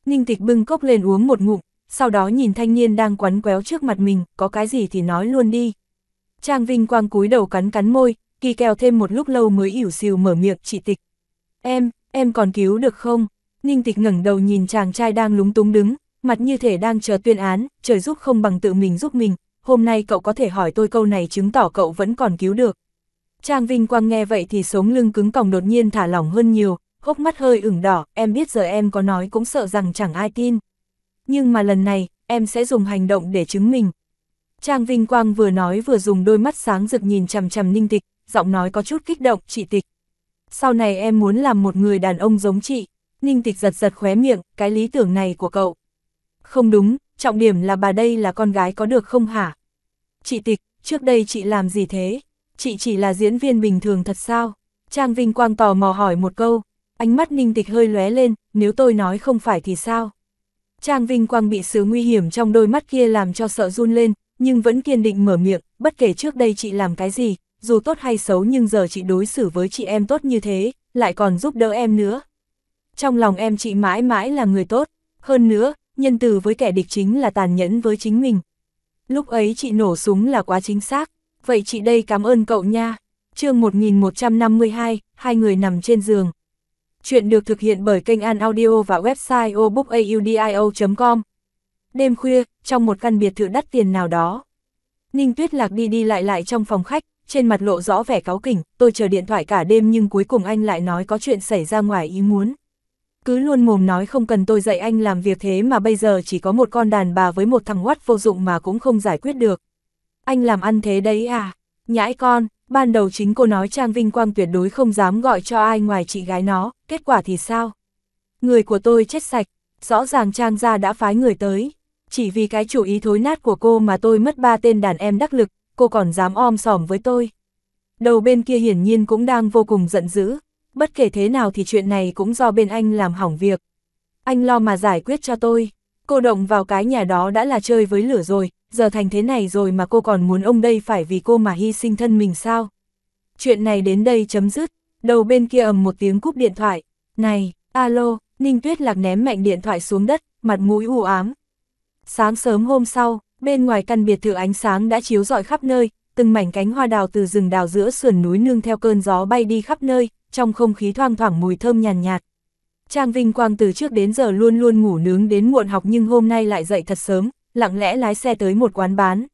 Ninh Tịch bưng cốc lên uống một ngụm, sau đó nhìn thanh niên đang quấn quéo trước mặt mình, có cái gì thì nói luôn đi. Trang Vinh Quang cúi đầu cắn cắn môi, kỳ kèo thêm một lúc lâu mới ỉu xìu mở miệng chị Tịch. Em, em còn cứu được không? Ninh Tịch ngẩng đầu nhìn chàng trai đang lúng túng đứng, mặt như thể đang chờ tuyên án, trời giúp không bằng tự mình giúp mình, hôm nay cậu có thể hỏi tôi câu này chứng tỏ cậu vẫn còn cứu được. Trang Vinh Quang nghe vậy thì sống lưng cứng còng đột nhiên thả lỏng hơn nhiều, hốc mắt hơi ửng đỏ, em biết giờ em có nói cũng sợ rằng chẳng ai tin. Nhưng mà lần này, em sẽ dùng hành động để chứng minh. Trang Vinh Quang vừa nói vừa dùng đôi mắt sáng rực nhìn chằm chằm ninh tịch, giọng nói có chút kích động, chị tịch. Sau này em muốn làm một người đàn ông giống chị. Ninh tịch giật giật khóe miệng, cái lý tưởng này của cậu, không đúng, trọng điểm là bà đây là con gái có được không hả? Chị Tịch, trước đây chị làm gì thế? Chị chỉ là diễn viên bình thường thật sao? Trang Vinh Quang tò mò hỏi một câu, ánh mắt Ninh Tịch hơi lóe lên, nếu tôi nói không phải thì sao? Trang Vinh Quang bị sự nguy hiểm trong đôi mắt kia làm cho sợ run lên, nhưng vẫn kiên định mở miệng, bất kể trước đây chị làm cái gì, dù tốt hay xấu nhưng giờ chị đối xử với chị em tốt như thế, lại còn giúp đỡ em nữa. Trong lòng em chị mãi mãi là người tốt, hơn nữa, nhân từ với kẻ địch chính là tàn nhẫn với chính mình. Lúc ấy chị nổ súng là quá chính xác, vậy chị đây cảm ơn cậu nha. chương 1152, hai người nằm trên giường. Chuyện được thực hiện bởi kênh An Audio và website obookaudio.com. Đêm khuya, trong một căn biệt thự đắt tiền nào đó. Ninh Tuyết Lạc đi đi lại lại trong phòng khách, trên mặt lộ rõ vẻ cáu kỉnh, tôi chờ điện thoại cả đêm nhưng cuối cùng anh lại nói có chuyện xảy ra ngoài ý muốn cứ luôn mồm nói không cần tôi dạy anh làm việc thế mà bây giờ chỉ có một con đàn bà với một thằng quát vô dụng mà cũng không giải quyết được. Anh làm ăn thế đấy à? Nhãi con, ban đầu chính cô nói Trang Vinh Quang tuyệt đối không dám gọi cho ai ngoài chị gái nó, kết quả thì sao? Người của tôi chết sạch, rõ ràng Trang gia đã phái người tới. Chỉ vì cái chủ ý thối nát của cô mà tôi mất ba tên đàn em đắc lực, cô còn dám om sòm với tôi. Đầu bên kia hiển nhiên cũng đang vô cùng giận dữ, bất kể thế nào thì chuyện này cũng do bên anh làm hỏng việc. Anh lo mà giải quyết cho tôi. Cô động vào cái nhà đó đã là chơi với lửa rồi, giờ thành thế này rồi mà cô còn muốn ông đây phải vì cô mà hy sinh thân mình sao? Chuyện này đến đây chấm dứt, đầu bên kia ầm một tiếng cúp điện thoại. Này, alo, Ninh Tuyết Lạc ném mạnh điện thoại xuống đất, mặt mũi u ám. Sáng sớm hôm sau, bên ngoài căn biệt thự ánh sáng đã chiếu rọi khắp nơi, từng mảnh cánh hoa đào từ rừng đào giữa sườn núi nương theo cơn gió bay đi khắp nơi, trong không khí thoang thoảng mùi thơm nhàn nhạt, nhạt. Trang Vinh Quang từ trước đến giờ luôn luôn ngủ nướng đến muộn học nhưng hôm nay lại dậy thật sớm, lặng lẽ lái xe tới một quán bán.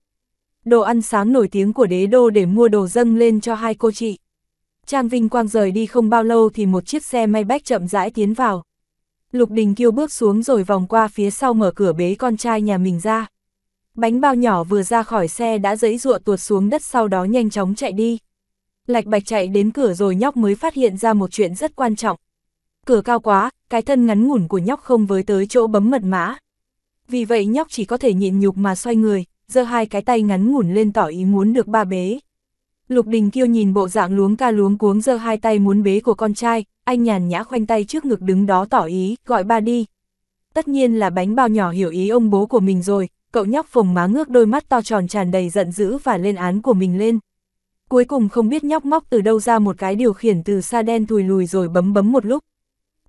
Đồ ăn sáng nổi tiếng của đế đô để mua đồ dâng lên cho hai cô chị. Trang Vinh Quang rời đi không bao lâu thì một chiếc xe may bách chậm rãi tiến vào. Lục Đình Kiêu bước xuống rồi vòng qua phía sau mở cửa bế con trai nhà mình ra. Bánh bao nhỏ vừa ra khỏi xe đã dẫy ruộ tuột xuống đất sau đó nhanh chóng chạy đi. Lạch bạch chạy đến cửa rồi nhóc mới phát hiện ra một chuyện rất quan trọng. Cửa cao quá, cái thân ngắn ngủn của nhóc không với tới chỗ bấm mật mã. Vì vậy nhóc chỉ có thể nhịn nhục mà xoay người, giơ hai cái tay ngắn ngủn lên tỏ ý muốn được ba bế. Lục Đình Kiêu nhìn bộ dạng luống ca luống cuống giơ hai tay muốn bế của con trai, anh nhàn nhã khoanh tay trước ngực đứng đó tỏ ý, gọi ba đi. Tất nhiên là bánh bao nhỏ hiểu ý ông bố của mình rồi, cậu nhóc phồng má ngước đôi mắt to tròn tràn đầy giận dữ và lên án của mình lên. Cuối cùng không biết nhóc móc từ đâu ra một cái điều khiển từ xa đen thùi lùi rồi bấm bấm một lúc.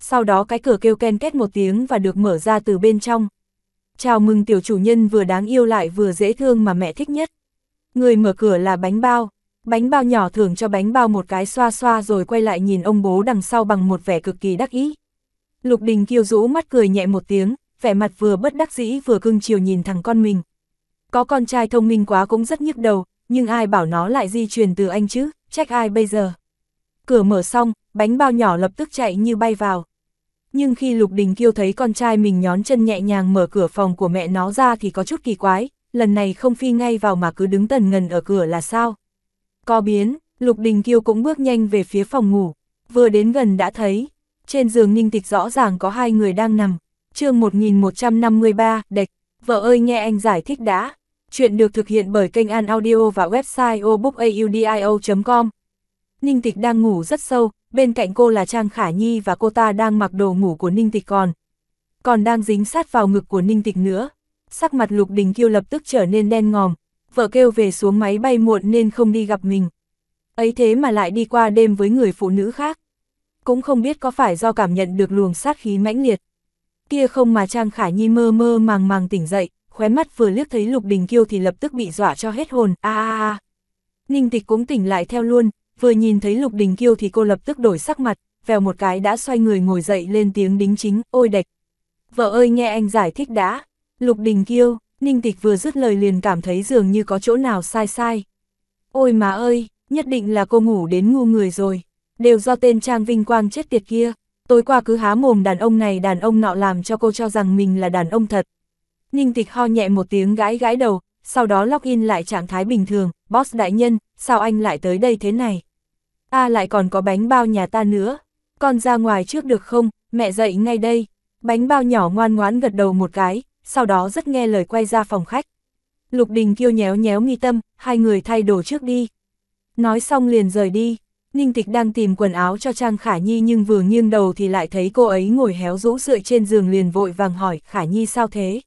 Sau đó cái cửa kêu ken két một tiếng và được mở ra từ bên trong. Chào mừng tiểu chủ nhân vừa đáng yêu lại vừa dễ thương mà mẹ thích nhất. Người mở cửa là bánh bao. Bánh bao nhỏ thường cho bánh bao một cái xoa xoa rồi quay lại nhìn ông bố đằng sau bằng một vẻ cực kỳ đắc ý. Lục Đình kiêu rũ mắt cười nhẹ một tiếng, vẻ mặt vừa bất đắc dĩ vừa cưng chiều nhìn thằng con mình. Có con trai thông minh quá cũng rất nhức đầu, nhưng ai bảo nó lại di truyền từ anh chứ, trách ai bây giờ. Cửa mở xong, bánh bao nhỏ lập tức chạy như bay vào. Nhưng khi Lục Đình Kiêu thấy con trai mình nhón chân nhẹ nhàng mở cửa phòng của mẹ nó ra thì có chút kỳ quái, lần này không phi ngay vào mà cứ đứng tần ngần ở cửa là sao. Có biến, Lục Đình Kiêu cũng bước nhanh về phía phòng ngủ, vừa đến gần đã thấy, trên giường ninh tịch rõ ràng có hai người đang nằm, chương 1153, đệch, vợ ơi nghe anh giải thích đã. Chuyện được thực hiện bởi kênh An Audio và website obookaudio.com. Ninh Tịch đang ngủ rất sâu, bên cạnh cô là Trang Khả Nhi và cô ta đang mặc đồ ngủ của Ninh Tịch còn. Còn đang dính sát vào ngực của Ninh Tịch nữa. Sắc mặt Lục Đình Kiêu lập tức trở nên đen ngòm, vợ kêu về xuống máy bay muộn nên không đi gặp mình. Ấy thế mà lại đi qua đêm với người phụ nữ khác. Cũng không biết có phải do cảm nhận được luồng sát khí mãnh liệt, kia không mà Trang Khả Nhi mơ mơ màng màng tỉnh dậy, khóe mắt vừa liếc thấy Lục Đình Kiêu thì lập tức bị dọa cho hết hồn, a a a. Ninh Tịch cũng tỉnh lại theo luôn, vừa nhìn thấy Lục Đình Kiêu thì cô lập tức đổi sắc mặt, vèo một cái đã xoay người ngồi dậy lên tiếng đính chính, ôi đạch. Vợ ơi nghe anh giải thích đã, Lục Đình Kiêu, Ninh Tịch vừa dứt lời liền cảm thấy dường như có chỗ nào sai sai. Ôi mà ơi, nhất định là cô ngủ đến ngu người rồi, đều do tên Trang Vinh Quang chết tiệt kia. Tối qua cứ há mồm đàn ông này đàn ông nọ làm cho cô cho rằng mình là đàn ông thật. Ninh tịch ho nhẹ một tiếng gãi gãi đầu, sau đó log in lại trạng thái bình thường, boss đại nhân, sao anh lại tới đây thế này? a à, lại còn có bánh bao nhà ta nữa, con ra ngoài trước được không, mẹ dậy ngay đây. Bánh bao nhỏ ngoan ngoãn gật đầu một cái, sau đó rất nghe lời quay ra phòng khách. Lục Đình kêu nhéo nhéo nghi tâm, hai người thay đồ trước đi. Nói xong liền rời đi. Ninh Tịch đang tìm quần áo cho Trang Khả Nhi nhưng vừa nghiêng đầu thì lại thấy cô ấy ngồi héo rũ sợi trên giường liền vội vàng hỏi, Khả Nhi sao thế?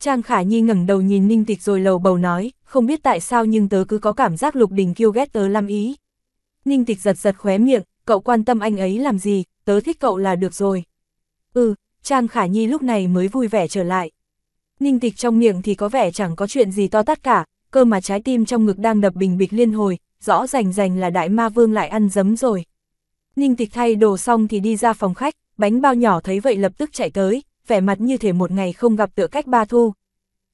Trang Khả Nhi ngẩng đầu nhìn Ninh Tịch rồi lầu bầu nói, không biết tại sao nhưng tớ cứ có cảm giác Lục Đình kiêu ghét tớ lắm ý. Ninh Tịch giật giật khóe miệng, cậu quan tâm anh ấy làm gì, tớ thích cậu là được rồi. Ừ, Trang Khả Nhi lúc này mới vui vẻ trở lại. Ninh Tịch trong miệng thì có vẻ chẳng có chuyện gì to tát cả, cơ mà trái tim trong ngực đang đập bình bịch liên hồi, rõ rành rành là đại ma vương lại ăn dấm rồi. Ninh tịch thay đồ xong thì đi ra phòng khách, bánh bao nhỏ thấy vậy lập tức chạy tới, vẻ mặt như thể một ngày không gặp tựa cách ba thu.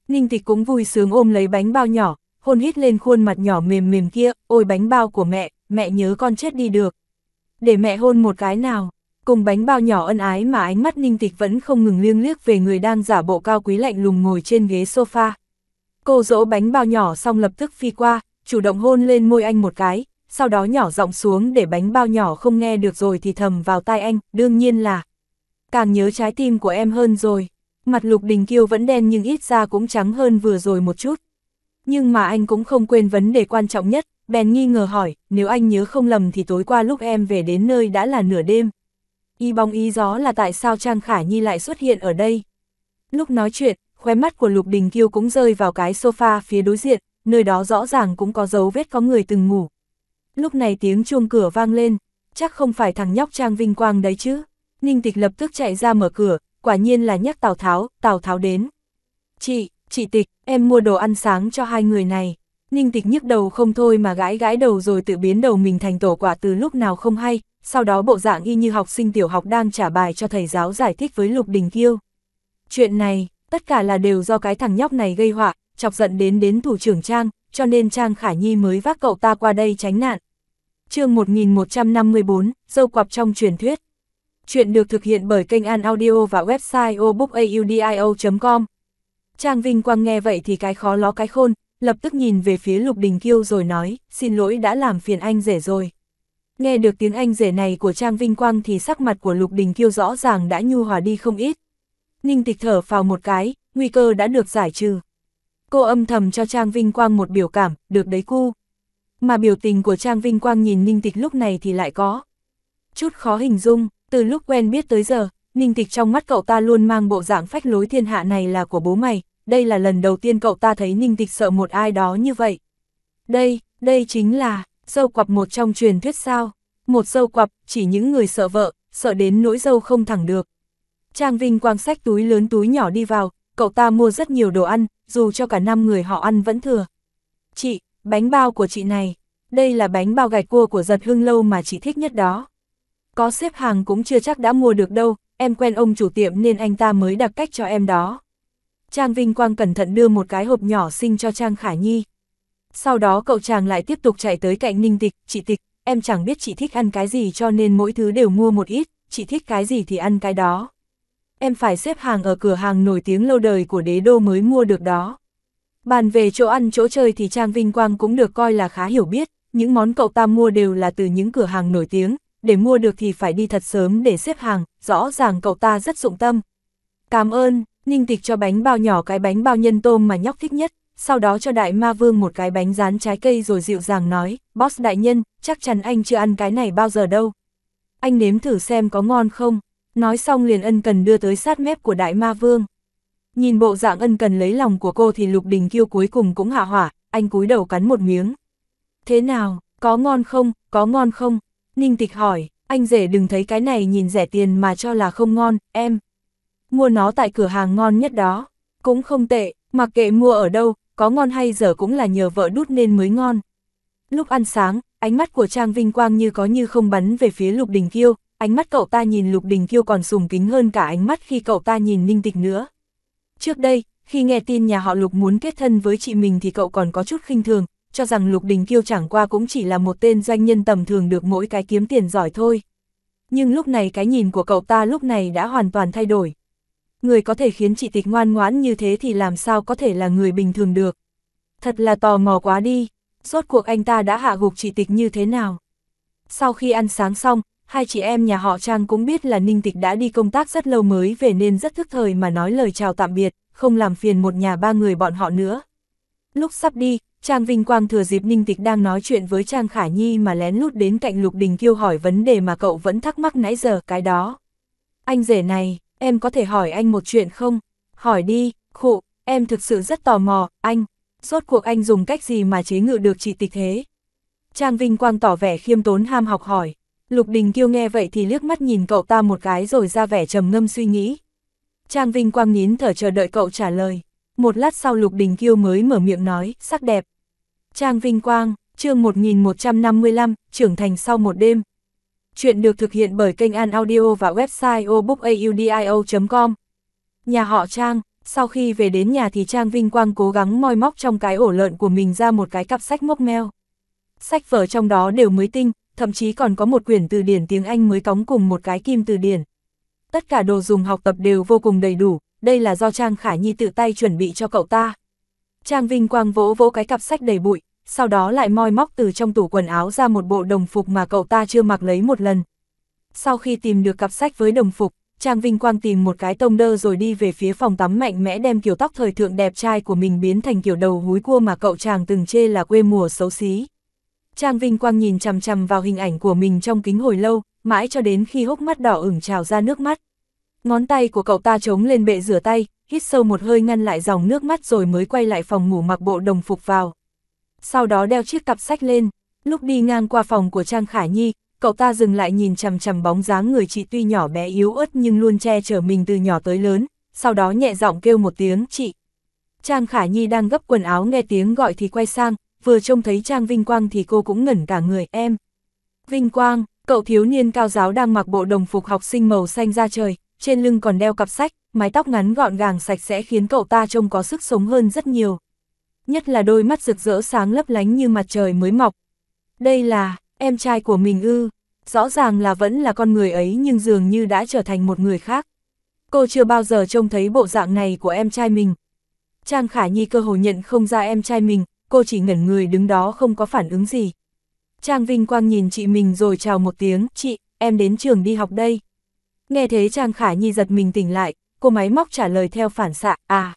Ninh tịch cũng vui sướng ôm lấy bánh bao nhỏ, hôn hít lên khuôn mặt nhỏ mềm mềm kia, ôi bánh bao của mẹ, mẹ nhớ con chết đi được. Để mẹ hôn một cái nào, cùng bánh bao nhỏ ân ái mà ánh mắt ninh tịch vẫn không ngừng liêng liếc về người đang giả bộ cao quý lạnh lùng ngồi trên ghế sofa. Cô dỗ bánh bao nhỏ xong lập tức phi qua, chủ động hôn lên môi anh một cái, sau đó nhỏ giọng xuống để bánh bao nhỏ không nghe được rồi thì thầm vào tai anh, đương nhiên là càng nhớ trái tim của em hơn rồi. Mặt Lục Đình Kiêu vẫn đen nhưng ít ra cũng trắng hơn vừa rồi một chút. Nhưng mà anh cũng không quên vấn đề quan trọng nhất, bèn nghi ngờ hỏi, nếu anh nhớ không lầm thì tối qua lúc em về đến nơi đã là nửa đêm. Y bóng ý gió là tại sao Trang Khả Nhi lại xuất hiện ở đây. Lúc nói chuyện, khóe mắt của Lục Đình Kiêu cũng rơi vào cái sofa phía đối diện, nơi đó rõ ràng cũng có dấu vết có người từng ngủ. Lúc này tiếng chuông cửa vang lên, chắc không phải thằng nhóc Trang Vinh Quang đấy chứ. Ninh Tịch lập tức chạy ra mở cửa, quả nhiên là nhắc Tào Tháo, Tào Tháo đến. Chị, chị Tịch, em mua đồ ăn sáng cho hai người này. Ninh Tịch nhức đầu không thôi mà gãi gãi đầu rồi tự biến đầu mình thành tổ quả từ lúc nào không hay, sau đó bộ dạng y như học sinh tiểu học đang trả bài cho thầy giáo giải thích với Lục Đình Kiêu. Chuyện này, tất cả là đều do cái thằng nhóc này gây họa, chọc giận đến đến thủ trưởng Trang, cho nên Trang Khả Nhi mới vác cậu ta qua đây tránh nạn. chương 1154, dâu quặp trong truyền thuyết. Chuyện được thực hiện bởi kênh An Audio và website obookaudio.com. Trang Vinh Quang nghe vậy thì cái khó ló cái khôn, lập tức nhìn về phía Lục Đình Kiêu rồi nói, xin lỗi đã làm phiền anh rể rồi. Nghe được tiếng anh rể này của Trang Vinh Quang thì sắc mặt của Lục Đình Kiêu rõ ràng đã nhu hòa đi không ít. Ninh tịch thở vào một cái, nguy cơ đã được giải trừ. Cô âm thầm cho Trang Vinh Quang một biểu cảm, được đấy cu. Mà biểu tình của Trang Vinh Quang nhìn Ninh Tịch lúc này thì lại có. Chút khó hình dung, từ lúc quen biết tới giờ, Ninh Tịch trong mắt cậu ta luôn mang bộ dạng phách lối thiên hạ này là của bố mày, đây là lần đầu tiên cậu ta thấy Ninh Tịch sợ một ai đó như vậy. Đây, đây chính là, dâu quặp một trong truyền thuyết sao. Một dâu quặp, chỉ những người sợ vợ, sợ đến nỗi dâu không thẳng được. Trang Vinh quang sách túi lớn túi nhỏ đi vào, cậu ta mua rất nhiều đồ ăn, dù cho cả năm người họ ăn vẫn thừa. Chị, bánh bao của chị này, đây là bánh bao gạch cua của giật hương lâu mà chị thích nhất đó. Có xếp hàng cũng chưa chắc đã mua được đâu, em quen ông chủ tiệm nên anh ta mới đặt cách cho em đó. Trang Vinh Quang cẩn thận đưa một cái hộp nhỏ xinh cho Trang Khả Nhi. Sau đó cậu chàng lại tiếp tục chạy tới cạnh Ninh Tịch, chị Tịch, em chẳng biết chị thích ăn cái gì cho nên mỗi thứ đều mua một ít, chị thích cái gì thì ăn cái đó em phải xếp hàng ở cửa hàng nổi tiếng lâu đời của đế đô mới mua được đó. Bàn về chỗ ăn chỗ chơi thì Trang Vinh Quang cũng được coi là khá hiểu biết, những món cậu ta mua đều là từ những cửa hàng nổi tiếng, để mua được thì phải đi thật sớm để xếp hàng, rõ ràng cậu ta rất dụng tâm. Cảm ơn, Ninh Tịch cho bánh bao nhỏ cái bánh bao nhân tôm mà nhóc thích nhất, sau đó cho Đại Ma Vương một cái bánh rán trái cây rồi dịu dàng nói, Boss đại nhân, chắc chắn anh chưa ăn cái này bao giờ đâu. Anh nếm thử xem có ngon không. Nói xong liền ân cần đưa tới sát mép của đại ma vương. Nhìn bộ dạng ân cần lấy lòng của cô thì lục đình kiêu cuối cùng cũng hạ hỏa, anh cúi đầu cắn một miếng. Thế nào, có ngon không, có ngon không? Ninh tịch hỏi, anh rể đừng thấy cái này nhìn rẻ tiền mà cho là không ngon, em. Mua nó tại cửa hàng ngon nhất đó, cũng không tệ, mặc kệ mua ở đâu, có ngon hay dở cũng là nhờ vợ đút nên mới ngon. Lúc ăn sáng, ánh mắt của Trang Vinh Quang như có như không bắn về phía Lục Đình Kiêu, ánh mắt cậu ta nhìn Lục Đình Kiêu còn sùng kính hơn cả ánh mắt khi cậu ta nhìn Ninh Tịch nữa. Trước đây, khi nghe tin nhà họ Lục muốn kết thân với chị mình thì cậu còn có chút khinh thường, cho rằng Lục Đình Kiêu chẳng qua cũng chỉ là một tên doanh nhân tầm thường được mỗi cái kiếm tiền giỏi thôi. Nhưng lúc này cái nhìn của cậu ta lúc này đã hoàn toàn thay đổi. Người có thể khiến chị tịch ngoan ngoãn như thế thì làm sao có thể là người bình thường được. Thật là tò mò quá đi, rốt cuộc anh ta đã hạ gục chị tịch như thế nào. Sau khi ăn sáng xong, hai chị em nhà họ Trang cũng biết là Ninh Tịch đã đi công tác rất lâu mới về nên rất thức thời mà nói lời chào tạm biệt, không làm phiền một nhà ba người bọn họ nữa. Lúc sắp đi, Trang Vinh Quang thừa dịp Ninh Tịch đang nói chuyện với Trang Khả Nhi mà lén lút đến cạnh Lục Đình Kiêu hỏi vấn đề mà cậu vẫn thắc mắc nãy giờ, cái đó. Anh rể này, em có thể hỏi anh một chuyện không? Hỏi đi, khụ, em thực sự rất tò mò, anh, rốt cuộc anh dùng cách gì mà chế ngự được chị tịch thế? Trang Vinh Quang tỏ vẻ khiêm tốn ham học hỏi. Lục Đình Kiêu nghe vậy thì liếc mắt nhìn cậu ta một cái rồi ra vẻ trầm ngâm suy nghĩ. Trang Vinh Quang nín thở chờ đợi cậu trả lời. Một lát sau Lục Đình Kiêu mới mở miệng nói, sắc đẹp. Trang Vinh Quang, chương 1155, trưởng thành sau một đêm. Chuyện được thực hiện bởi kênh An Audio và website obookaudio.com. Nhà họ Trang, sau khi về đến nhà thì Trang Vinh Quang cố gắng moi móc trong cái ổ lợn của mình ra một cái cặp sách mốc meo. Sách vở trong đó đều mới tinh, thậm chí còn có một quyển từ điển tiếng Anh mới cóng cùng một cái kim từ điển. Tất cả đồ dùng học tập đều vô cùng đầy đủ, đây là do Trang Khả Nhi tự tay chuẩn bị cho cậu ta. Trang Vinh Quang vỗ vỗ cái cặp sách đầy bụi, sau đó lại moi móc từ trong tủ quần áo ra một bộ đồng phục mà cậu ta chưa mặc lấy một lần. Sau khi tìm được cặp sách với đồng phục, Trang Vinh Quang tìm một cái tông đơ rồi đi về phía phòng tắm mạnh mẽ đem kiểu tóc thời thượng đẹp trai của mình biến thành kiểu đầu húi cua mà cậu chàng từng chê là quê mùa xấu xí. Trang Vinh Quang nhìn chằm chằm vào hình ảnh của mình trong kính hồi lâu, mãi cho đến khi hốc mắt đỏ ửng trào ra nước mắt. Ngón tay của cậu ta chống lên bệ rửa tay, hít sâu một hơi ngăn lại dòng nước mắt rồi mới quay lại phòng ngủ mặc bộ đồng phục vào. Sau đó đeo chiếc cặp sách lên, lúc đi ngang qua phòng của Trang Khả Nhi, cậu ta dừng lại nhìn chằm chằm bóng dáng người chị tuy nhỏ bé yếu ớt nhưng luôn che chở mình từ nhỏ tới lớn, sau đó nhẹ giọng kêu một tiếng chị. Trang Khả Nhi đang gấp quần áo nghe tiếng gọi thì quay sang, vừa trông thấy Trang Vinh Quang thì cô cũng ngẩn cả người, em. Vinh Quang, cậu thiếu niên cao giáo đang mặc bộ đồng phục học sinh màu xanh ra trời, trên lưng còn đeo cặp sách, mái tóc ngắn gọn gàng sạch sẽ khiến cậu ta trông có sức sống hơn rất nhiều. Nhất là đôi mắt rực rỡ sáng lấp lánh như mặt trời mới mọc. Đây là, em trai của mình ư, rõ ràng là vẫn là con người ấy nhưng dường như đã trở thành một người khác. Cô chưa bao giờ trông thấy bộ dạng này của em trai mình. Trang Khả Nhi cơ hồ nhận không ra em trai mình, cô chỉ ngẩn người đứng đó không có phản ứng gì. Trang Vinh Quang nhìn chị mình rồi chào một tiếng, chị, em đến trường đi học đây. Nghe thế Trang Khả Nhi giật mình tỉnh lại, cô máy móc trả lời theo phản xạ, à,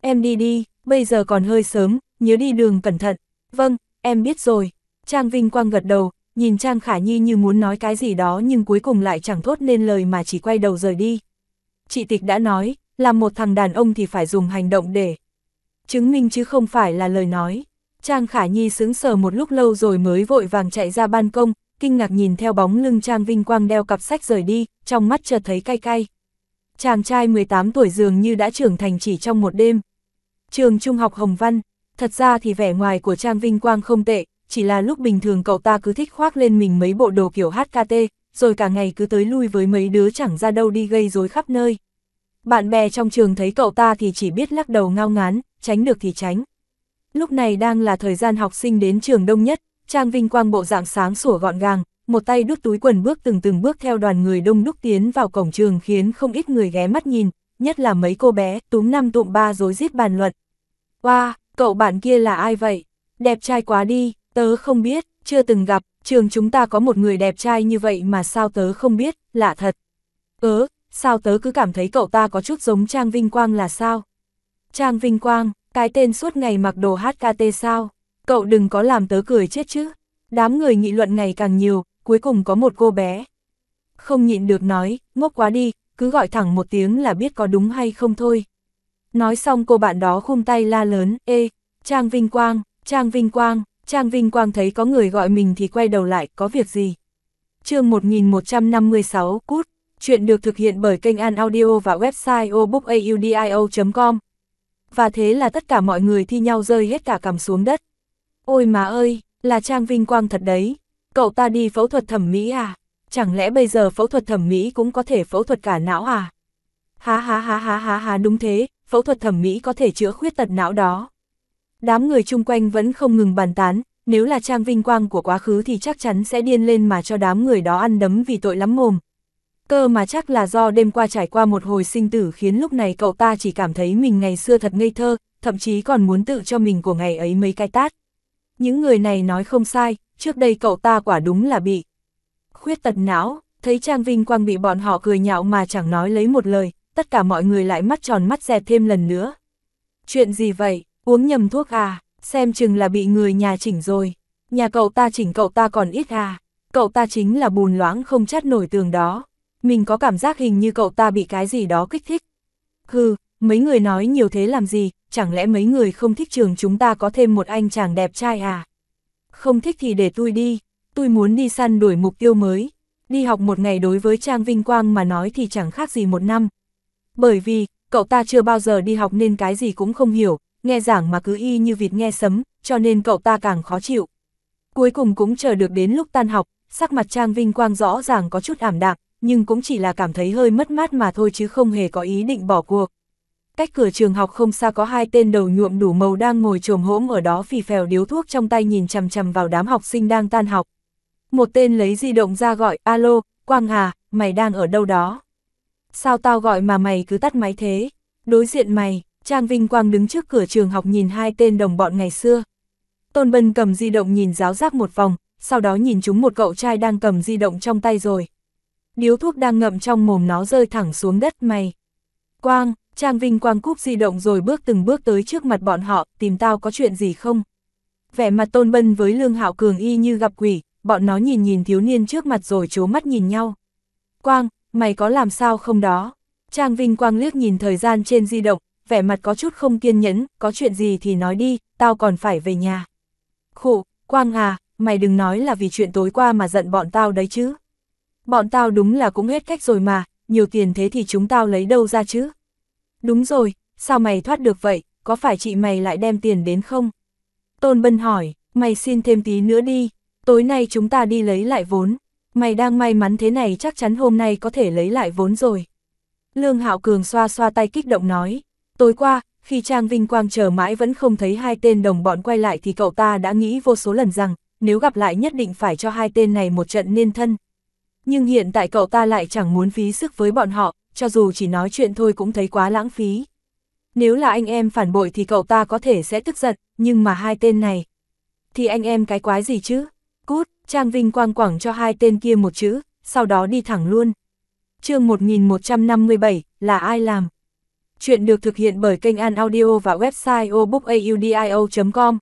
em đi đi, bây giờ còn hơi sớm, nhớ đi đường cẩn thận. Vâng, em biết rồi. Trang Vinh Quang gật đầu, nhìn Trang Khả Nhi như muốn nói cái gì đó nhưng cuối cùng lại chẳng thốt nên lời mà chỉ quay đầu rời đi. Chị Tịch đã nói, làm một thằng đàn ông thì phải dùng hành động để chứng minh chứ không phải là lời nói. Trang Khả Nhi sững sờ một lúc lâu rồi mới vội vàng chạy ra ban công, kinh ngạc nhìn theo bóng lưng Trang Vinh Quang đeo cặp sách rời đi, trong mắt chợt thấy cay cay. Chàng trai 18 tuổi dường như đã trưởng thành chỉ trong một đêm. Trường Trung học Hồng Văn, thật ra thì vẻ ngoài của Trang Vinh Quang không tệ, chỉ là lúc bình thường cậu ta cứ thích khoác lên mình mấy bộ đồ kiểu HKT, rồi cả ngày cứ tới lui với mấy đứa chẳng ra đâu đi gây rối khắp nơi bạn bè trong trường thấy cậu ta thì chỉ biết lắc đầu ngao ngán, tránh được thì tránh. Lúc này đang là thời gian học sinh đến trường đông nhất, Trang Vinh Quang bộ dạng sáng sủa gọn gàng, một tay đút túi quần bước từng từng bước theo đoàn người đông đúc tiến vào cổng trường khiến không ít người ghé mắt nhìn, nhất là mấy cô bé túm năm tụm ba rối rít bàn luận. Wow, cậu bạn kia là ai vậy? Đẹp trai quá đi, tớ không biết, chưa từng gặp, trường chúng ta có một người đẹp trai như vậy mà sao tớ không biết, lạ thật. Ớ, sao tớ cứ cảm thấy cậu ta có chút giống Trang Vinh Quang là sao? Trang Vinh Quang, cái tên suốt ngày mặc đồ HKT sao? Cậu đừng có làm tớ cười chết chứ. Đám người nghị luận ngày càng nhiều, cuối cùng có một cô bé. Không nhịn được nói, ngốc quá đi, cứ gọi thẳng một tiếng là biết có đúng hay không thôi. Nói xong cô bạn đó khung tay la lớn, ê, Trang Vinh Quang, Trang Vinh Quang, Trang Vinh Quang thấy có người gọi mình thì quay đầu lại, có việc gì? chương 1156, cút. Chuyện được thực hiện bởi kênh An Audio và website obookaudio.com. Và thế là tất cả mọi người thi nhau rơi hết cả cằm xuống đất. Ôi má ơi, là Trang Vinh Quang thật đấy. Cậu ta đi phẫu thuật thẩm mỹ à? Chẳng lẽ bây giờ phẫu thuật thẩm mỹ cũng có thể phẫu thuật cả não à? Há há há há há há đúng thế, phẫu thuật thẩm mỹ có thể chữa khuyết tật não đó. Đám người chung quanh vẫn không ngừng bàn tán, nếu là Trang Vinh Quang của quá khứ thì chắc chắn sẽ điên lên mà cho đám người đó ăn đấm vì tội lắm mồm, cơ mà chắc là do đêm qua trải qua một hồi sinh tử khiến lúc này cậu ta chỉ cảm thấy mình ngày xưa thật ngây thơ, thậm chí còn muốn tự cho mình của ngày ấy mấy cái tát. Những người này nói không sai, trước đây cậu ta quả đúng là bị khuyết tật não, thấy Trang Vinh Quang bị bọn họ cười nhạo mà chẳng nói lấy một lời, tất cả mọi người lại mắt tròn mắt dẹp thêm lần nữa. Chuyện gì vậy, uống nhầm thuốc à, xem chừng là bị người nhà chỉnh rồi, nhà cậu ta chỉnh cậu ta còn ít à, cậu ta chính là bùn loãng không chát nổi tường đó mình có cảm giác hình như cậu ta bị cái gì đó kích thích. Hừ, mấy người nói nhiều thế làm gì, chẳng lẽ mấy người không thích trường chúng ta có thêm một anh chàng đẹp trai à? Không thích thì để tôi đi, tôi muốn đi săn đuổi mục tiêu mới. Đi học một ngày đối với Trang Vinh Quang mà nói thì chẳng khác gì một năm. Bởi vì, cậu ta chưa bao giờ đi học nên cái gì cũng không hiểu, nghe giảng mà cứ y như vịt nghe sấm, cho nên cậu ta càng khó chịu. Cuối cùng cũng chờ được đến lúc tan học, sắc mặt Trang Vinh Quang rõ ràng có chút ảm đạm, nhưng cũng chỉ là cảm thấy hơi mất mát mà thôi chứ không hề có ý định bỏ cuộc. Cách cửa trường học không xa có hai tên đầu nhuộm đủ màu đang ngồi trồm hỗm ở đó phì phèo điếu thuốc trong tay nhìn chằm chằm vào đám học sinh đang tan học. Một tên lấy di động ra gọi, alo, Quang Hà, mày đang ở đâu đó? Sao tao gọi mà mày cứ tắt máy thế? Đối diện mày, Trang Vinh Quang đứng trước cửa trường học nhìn hai tên đồng bọn ngày xưa. Tôn Bân cầm di động nhìn giáo giác một vòng, sau đó nhìn chúng một cậu trai đang cầm di động trong tay rồi điếu thuốc đang ngậm trong mồm nó rơi thẳng xuống đất mày. Quang, Trang Vinh Quang cúp di động rồi bước từng bước tới trước mặt bọn họ, tìm tao có chuyện gì không? Vẻ mặt Tôn Bân với Lương Hạo Cường y như gặp quỷ, bọn nó nhìn nhìn thiếu niên trước mặt rồi chố mắt nhìn nhau. Quang, mày có làm sao không đó? Trang Vinh Quang liếc nhìn thời gian trên di động, vẻ mặt có chút không kiên nhẫn, có chuyện gì thì nói đi, tao còn phải về nhà. Khụ, Quang à, mày đừng nói là vì chuyện tối qua mà giận bọn tao đấy chứ bọn tao đúng là cũng hết cách rồi mà, nhiều tiền thế thì chúng tao lấy đâu ra chứ? Đúng rồi, sao mày thoát được vậy, có phải chị mày lại đem tiền đến không? Tôn Bân hỏi, mày xin thêm tí nữa đi, tối nay chúng ta đi lấy lại vốn. Mày đang may mắn thế này chắc chắn hôm nay có thể lấy lại vốn rồi. Lương Hạo Cường xoa xoa tay kích động nói, tối qua, khi Trang Vinh Quang chờ mãi vẫn không thấy hai tên đồng bọn quay lại thì cậu ta đã nghĩ vô số lần rằng, nếu gặp lại nhất định phải cho hai tên này một trận nên thân, nhưng hiện tại cậu ta lại chẳng muốn phí sức với bọn họ, cho dù chỉ nói chuyện thôi cũng thấy quá lãng phí. Nếu là anh em phản bội thì cậu ta có thể sẽ tức giận, nhưng mà hai tên này, thì anh em cái quái gì chứ? Cút, Trang Vinh quang quẳng cho hai tên kia một chữ, sau đó đi thẳng luôn. chương 1157, là ai làm? Chuyện được thực hiện bởi kênh An Audio và website obookadio.com.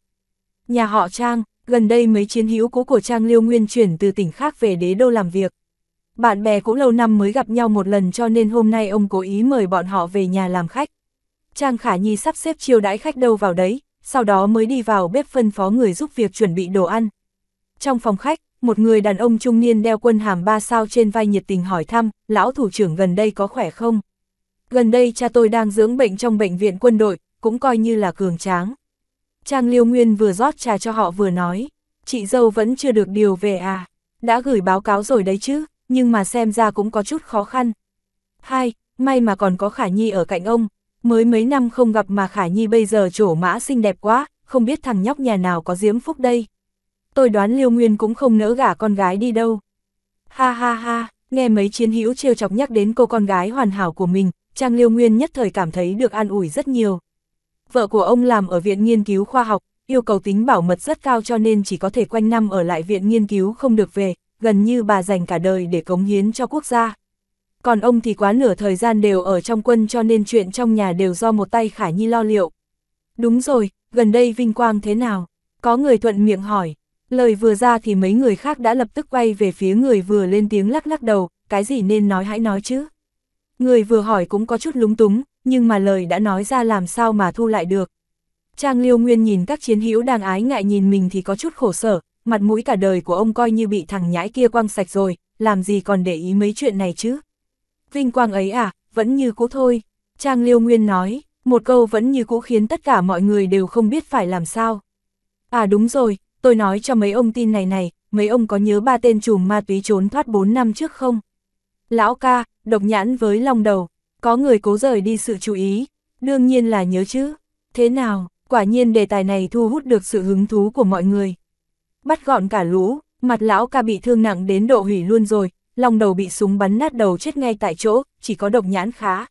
Nhà họ Trang, gần đây mấy chiến hữu cũ của Trang Liêu Nguyên chuyển từ tỉnh khác về đế đô làm việc bạn bè cũng lâu năm mới gặp nhau một lần cho nên hôm nay ông cố ý mời bọn họ về nhà làm khách. Trang Khả Nhi sắp xếp chiêu đãi khách đâu vào đấy, sau đó mới đi vào bếp phân phó người giúp việc chuẩn bị đồ ăn. Trong phòng khách, một người đàn ông trung niên đeo quân hàm ba sao trên vai nhiệt tình hỏi thăm, lão thủ trưởng gần đây có khỏe không? Gần đây cha tôi đang dưỡng bệnh trong bệnh viện quân đội, cũng coi như là cường tráng. Trang Liêu Nguyên vừa rót trà cho họ vừa nói, chị dâu vẫn chưa được điều về à, đã gửi báo cáo rồi đấy chứ nhưng mà xem ra cũng có chút khó khăn. Hai, may mà còn có Khả Nhi ở cạnh ông, mới mấy năm không gặp mà Khả Nhi bây giờ trổ mã xinh đẹp quá, không biết thằng nhóc nhà nào có diễm phúc đây. Tôi đoán Liêu Nguyên cũng không nỡ gả con gái đi đâu. Ha ha ha, nghe mấy chiến hữu trêu chọc nhắc đến cô con gái hoàn hảo của mình, Trang Liêu Nguyên nhất thời cảm thấy được an ủi rất nhiều. Vợ của ông làm ở Viện Nghiên cứu Khoa học, yêu cầu tính bảo mật rất cao cho nên chỉ có thể quanh năm ở lại Viện Nghiên cứu không được về, gần như bà dành cả đời để cống hiến cho quốc gia. Còn ông thì quá nửa thời gian đều ở trong quân cho nên chuyện trong nhà đều do một tay Khả Nhi lo liệu. Đúng rồi, gần đây vinh quang thế nào? Có người thuận miệng hỏi. Lời vừa ra thì mấy người khác đã lập tức quay về phía người vừa lên tiếng lắc lắc đầu, cái gì nên nói hãy nói chứ. Người vừa hỏi cũng có chút lúng túng, nhưng mà lời đã nói ra làm sao mà thu lại được. Trang Liêu Nguyên nhìn các chiến hữu đang ái ngại nhìn mình thì có chút khổ sở, mặt mũi cả đời của ông coi như bị thằng nhãi kia quăng sạch rồi, làm gì còn để ý mấy chuyện này chứ. Vinh quang ấy à, vẫn như cũ thôi, Trang Liêu Nguyên nói, một câu vẫn như cũ khiến tất cả mọi người đều không biết phải làm sao. À đúng rồi, tôi nói cho mấy ông tin này này, mấy ông có nhớ ba tên chùm ma túy trốn thoát 4 năm trước không? Lão ca, độc nhãn với lòng đầu, có người cố rời đi sự chú ý, đương nhiên là nhớ chứ. Thế nào, quả nhiên đề tài này thu hút được sự hứng thú của mọi người bắt gọn cả lũ, mặt lão ca bị thương nặng đến độ hủy luôn rồi, lòng đầu bị súng bắn nát đầu chết ngay tại chỗ, chỉ có độc nhãn khá.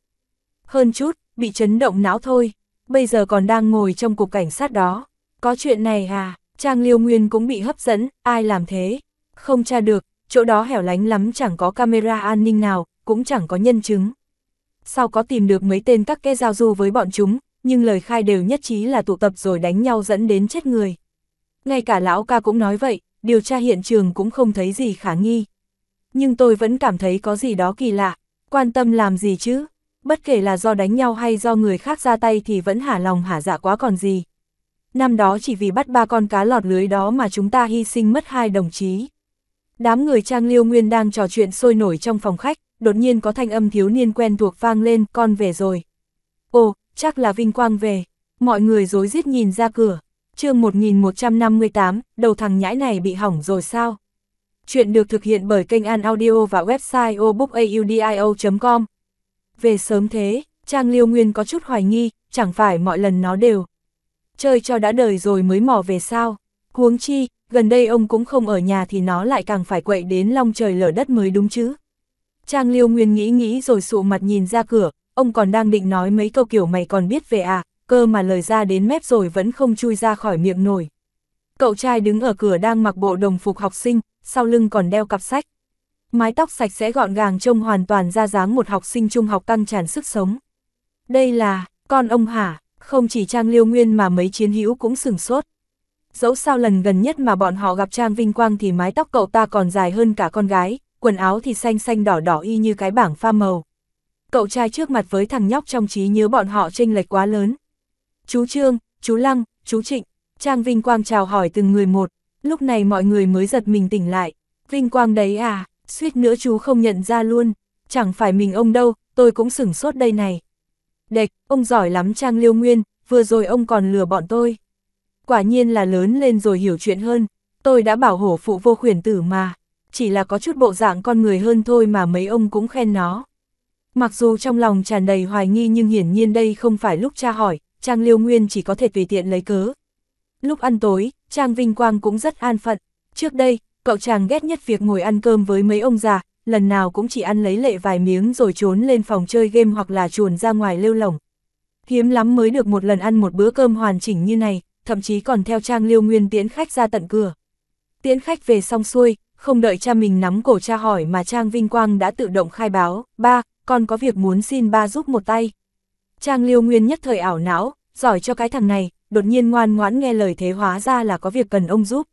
Hơn chút, bị chấn động não thôi, bây giờ còn đang ngồi trong cục cảnh sát đó. Có chuyện này à, Trang Liêu Nguyên cũng bị hấp dẫn, ai làm thế? Không tra được, chỗ đó hẻo lánh lắm chẳng có camera an ninh nào, cũng chẳng có nhân chứng. Sau có tìm được mấy tên các kẻ giao du với bọn chúng, nhưng lời khai đều nhất trí là tụ tập rồi đánh nhau dẫn đến chết người ngay cả lão ca cũng nói vậy, điều tra hiện trường cũng không thấy gì khả nghi. Nhưng tôi vẫn cảm thấy có gì đó kỳ lạ, quan tâm làm gì chứ? Bất kể là do đánh nhau hay do người khác ra tay thì vẫn hả lòng hả dạ quá còn gì. Năm đó chỉ vì bắt ba con cá lọt lưới đó mà chúng ta hy sinh mất hai đồng chí. Đám người Trang Liêu Nguyên đang trò chuyện sôi nổi trong phòng khách, đột nhiên có thanh âm thiếu niên quen thuộc vang lên, con về rồi. Ồ, chắc là Vinh Quang về. Mọi người dối rít nhìn ra cửa, chương 1158, đầu thằng nhãi này bị hỏng rồi sao? Chuyện được thực hiện bởi kênh An Audio và website obookaudio.com. Về sớm thế, Trang Liêu Nguyên có chút hoài nghi, chẳng phải mọi lần nó đều. Chơi cho đã đời rồi mới mò về sao? Huống chi, gần đây ông cũng không ở nhà thì nó lại càng phải quậy đến long trời lở đất mới đúng chứ. Trang Liêu Nguyên nghĩ nghĩ rồi sụ mặt nhìn ra cửa, ông còn đang định nói mấy câu kiểu mày còn biết về à, cơ mà lời ra đến mép rồi vẫn không chui ra khỏi miệng nổi. Cậu trai đứng ở cửa đang mặc bộ đồng phục học sinh, sau lưng còn đeo cặp sách. Mái tóc sạch sẽ gọn gàng trông hoàn toàn ra dáng một học sinh trung học căng tràn sức sống. Đây là, con ông hả, không chỉ Trang Liêu Nguyên mà mấy chiến hữu cũng sừng sốt. Dẫu sao lần gần nhất mà bọn họ gặp Trang Vinh Quang thì mái tóc cậu ta còn dài hơn cả con gái, quần áo thì xanh xanh đỏ đỏ y như cái bảng pha màu. Cậu trai trước mặt với thằng nhóc trong trí nhớ bọn họ chênh lệch quá lớn chú Trương, chú Lăng, chú Trịnh, Trang Vinh Quang chào hỏi từng người một, lúc này mọi người mới giật mình tỉnh lại. Vinh Quang đấy à, suýt nữa chú không nhận ra luôn, chẳng phải mình ông đâu, tôi cũng sửng sốt đây này. Đệch, ông giỏi lắm Trang Liêu Nguyên, vừa rồi ông còn lừa bọn tôi. Quả nhiên là lớn lên rồi hiểu chuyện hơn, tôi đã bảo hổ phụ vô khuyển tử mà, chỉ là có chút bộ dạng con người hơn thôi mà mấy ông cũng khen nó. Mặc dù trong lòng tràn đầy hoài nghi nhưng hiển nhiên đây không phải lúc cha hỏi, Trang Liêu Nguyên chỉ có thể tùy tiện lấy cớ. Lúc ăn tối, Trang Vinh Quang cũng rất an phận. Trước đây, cậu chàng ghét nhất việc ngồi ăn cơm với mấy ông già, lần nào cũng chỉ ăn lấy lệ vài miếng rồi trốn lên phòng chơi game hoặc là chuồn ra ngoài lêu lỏng. Hiếm lắm mới được một lần ăn một bữa cơm hoàn chỉnh như này, thậm chí còn theo Trang Liêu Nguyên tiễn khách ra tận cửa. Tiễn khách về xong xuôi, không đợi cha mình nắm cổ cha hỏi mà Trang Vinh Quang đã tự động khai báo, ba, con có việc muốn xin ba giúp một tay. Trang Liêu Nguyên nhất thời ảo não, giỏi cho cái thằng này, đột nhiên ngoan ngoãn nghe lời thế hóa ra là có việc cần ông giúp.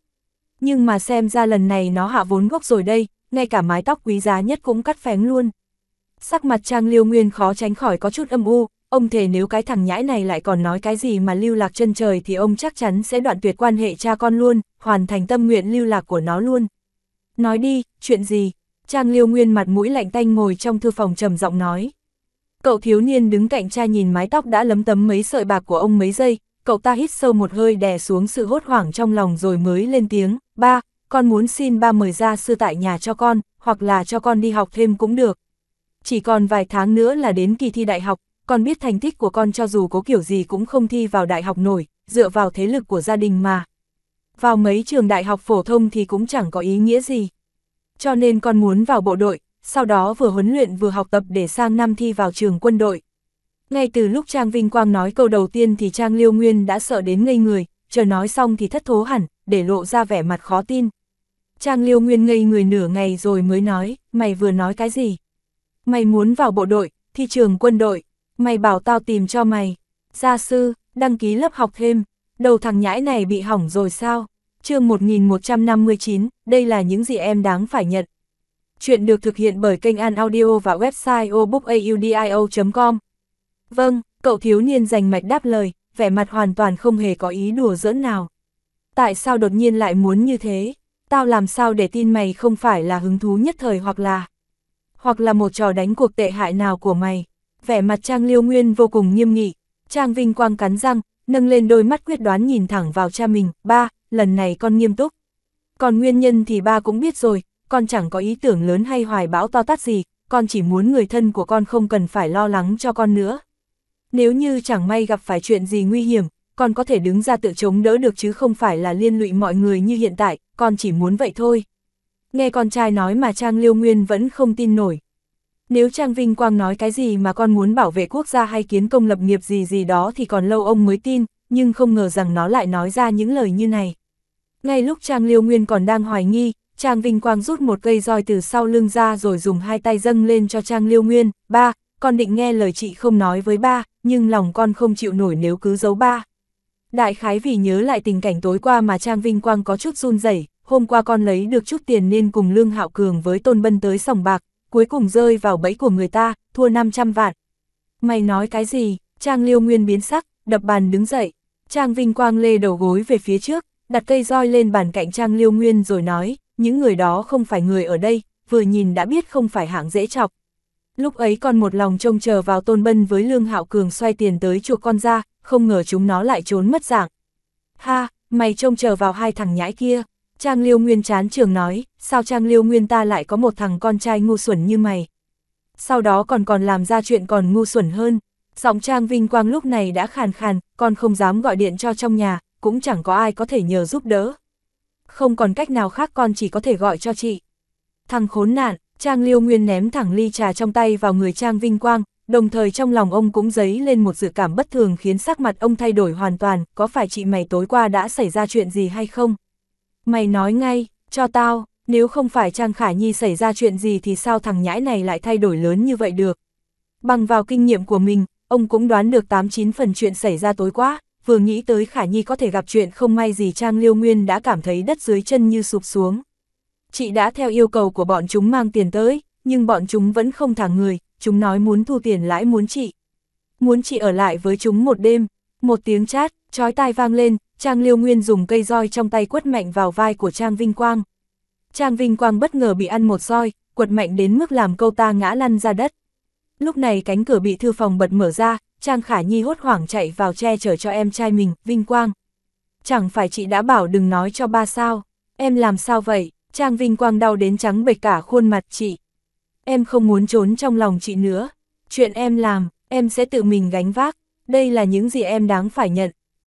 Nhưng mà xem ra lần này nó hạ vốn gốc rồi đây, ngay cả mái tóc quý giá nhất cũng cắt phén luôn. Sắc mặt Trang Liêu Nguyên khó tránh khỏi có chút âm u, ông thề nếu cái thằng nhãi này lại còn nói cái gì mà lưu lạc chân trời thì ông chắc chắn sẽ đoạn tuyệt quan hệ cha con luôn, hoàn thành tâm nguyện lưu lạc của nó luôn. Nói đi, chuyện gì? Trang Liêu Nguyên mặt mũi lạnh tanh ngồi trong thư phòng trầm giọng nói. Cậu thiếu niên đứng cạnh cha nhìn mái tóc đã lấm tấm mấy sợi bạc của ông mấy giây, cậu ta hít sâu một hơi đè xuống sự hốt hoảng trong lòng rồi mới lên tiếng, ba, con muốn xin ba mời ra sư tại nhà cho con, hoặc là cho con đi học thêm cũng được. Chỉ còn vài tháng nữa là đến kỳ thi đại học, con biết thành tích của con cho dù có kiểu gì cũng không thi vào đại học nổi, dựa vào thế lực của gia đình mà. Vào mấy trường đại học phổ thông thì cũng chẳng có ý nghĩa gì. Cho nên con muốn vào bộ đội, sau đó vừa huấn luyện vừa học tập để sang năm thi vào trường quân đội. Ngay từ lúc Trang Vinh Quang nói câu đầu tiên thì Trang Liêu Nguyên đã sợ đến ngây người, chờ nói xong thì thất thố hẳn, để lộ ra vẻ mặt khó tin. Trang Liêu Nguyên ngây người nửa ngày rồi mới nói, mày vừa nói cái gì? Mày muốn vào bộ đội, thi trường quân đội, mày bảo tao tìm cho mày. Gia sư, đăng ký lớp học thêm, đầu thằng nhãi này bị hỏng rồi sao? chương 1159, đây là những gì em đáng phải nhận. Chuyện được thực hiện bởi kênh An Audio và website obookaudio.com. Vâng, cậu thiếu niên rành mạch đáp lời, vẻ mặt hoàn toàn không hề có ý đùa giỡn nào. Tại sao đột nhiên lại muốn như thế? Tao làm sao để tin mày không phải là hứng thú nhất thời hoặc là... Hoặc là một trò đánh cuộc tệ hại nào của mày. Vẻ mặt Trang Liêu Nguyên vô cùng nghiêm nghị. Trang Vinh Quang cắn răng, nâng lên đôi mắt quyết đoán nhìn thẳng vào cha mình. Ba, lần này con nghiêm túc. Còn nguyên nhân thì ba cũng biết rồi, con chẳng có ý tưởng lớn hay hoài bão to tát gì, con chỉ muốn người thân của con không cần phải lo lắng cho con nữa. Nếu như chẳng may gặp phải chuyện gì nguy hiểm, con có thể đứng ra tự chống đỡ được chứ không phải là liên lụy mọi người như hiện tại, con chỉ muốn vậy thôi. Nghe con trai nói mà Trang Liêu Nguyên vẫn không tin nổi. Nếu Trang Vinh Quang nói cái gì mà con muốn bảo vệ quốc gia hay kiến công lập nghiệp gì gì đó thì còn lâu ông mới tin, nhưng không ngờ rằng nó lại nói ra những lời như này. Ngay lúc Trang Liêu Nguyên còn đang hoài nghi, Trang Vinh Quang rút một cây roi từ sau lưng ra rồi dùng hai tay dâng lên cho Trang Liêu Nguyên, ba, con định nghe lời chị không nói với ba, nhưng lòng con không chịu nổi nếu cứ giấu ba. Đại khái vì nhớ lại tình cảnh tối qua mà Trang Vinh Quang có chút run rẩy hôm qua con lấy được chút tiền nên cùng Lương Hạo Cường với Tôn Bân tới sòng bạc, cuối cùng rơi vào bẫy của người ta, thua 500 vạn. Mày nói cái gì? Trang Liêu Nguyên biến sắc, đập bàn đứng dậy. Trang Vinh Quang lê đầu gối về phía trước, đặt cây roi lên bàn cạnh Trang Liêu Nguyên rồi nói, những người đó không phải người ở đây, vừa nhìn đã biết không phải hạng dễ chọc. Lúc ấy còn một lòng trông chờ vào Tôn Bân với Lương Hạo Cường xoay tiền tới chuộc con ra, không ngờ chúng nó lại trốn mất dạng. Ha, mày trông chờ vào hai thằng nhãi kia. Trang Liêu Nguyên chán trường nói, sao Trang Liêu Nguyên ta lại có một thằng con trai ngu xuẩn như mày. Sau đó còn còn làm ra chuyện còn ngu xuẩn hơn. Giọng Trang Vinh Quang lúc này đã khàn khàn, con không dám gọi điện cho trong nhà, cũng chẳng có ai có thể nhờ giúp đỡ không còn cách nào khác con chỉ có thể gọi cho chị. Thằng khốn nạn, Trang Liêu Nguyên ném thẳng ly trà trong tay vào người Trang Vinh Quang, đồng thời trong lòng ông cũng dấy lên một dự cảm bất thường khiến sắc mặt ông thay đổi hoàn toàn, có phải chị mày tối qua đã xảy ra chuyện gì hay không? Mày nói ngay, cho tao, nếu không phải Trang Khả Nhi xảy ra chuyện gì thì sao thằng nhãi này lại thay đổi lớn như vậy được? Bằng vào kinh nghiệm của mình, ông cũng đoán được 89 phần chuyện xảy ra tối qua vừa nghĩ tới Khả Nhi có thể gặp chuyện không may gì Trang Liêu Nguyên đã cảm thấy đất dưới chân như sụp xuống. Chị đã theo yêu cầu của bọn chúng mang tiền tới, nhưng bọn chúng vẫn không thả người, chúng nói muốn thu tiền lãi muốn chị. Muốn chị ở lại với chúng một đêm, một tiếng chát, chói tai vang lên, Trang Liêu Nguyên dùng cây roi trong tay quất mạnh vào vai của Trang Vinh Quang. Trang Vinh Quang bất ngờ bị ăn một roi, quật mạnh đến mức làm câu ta ngã lăn ra đất. Lúc này cánh cửa bị thư phòng bật mở ra, Trang Khả Nhi hốt hoảng chạy vào che chở cho em trai mình, Vinh Quang. Chẳng phải chị đã bảo đừng nói cho ba sao, em làm sao vậy? Trang Vinh Quang đau đến trắng bệch cả khuôn mặt chị. Em không muốn trốn trong lòng chị nữa. Chuyện em làm, em sẽ tự mình gánh vác. Đây là những gì em đáng phải nhận.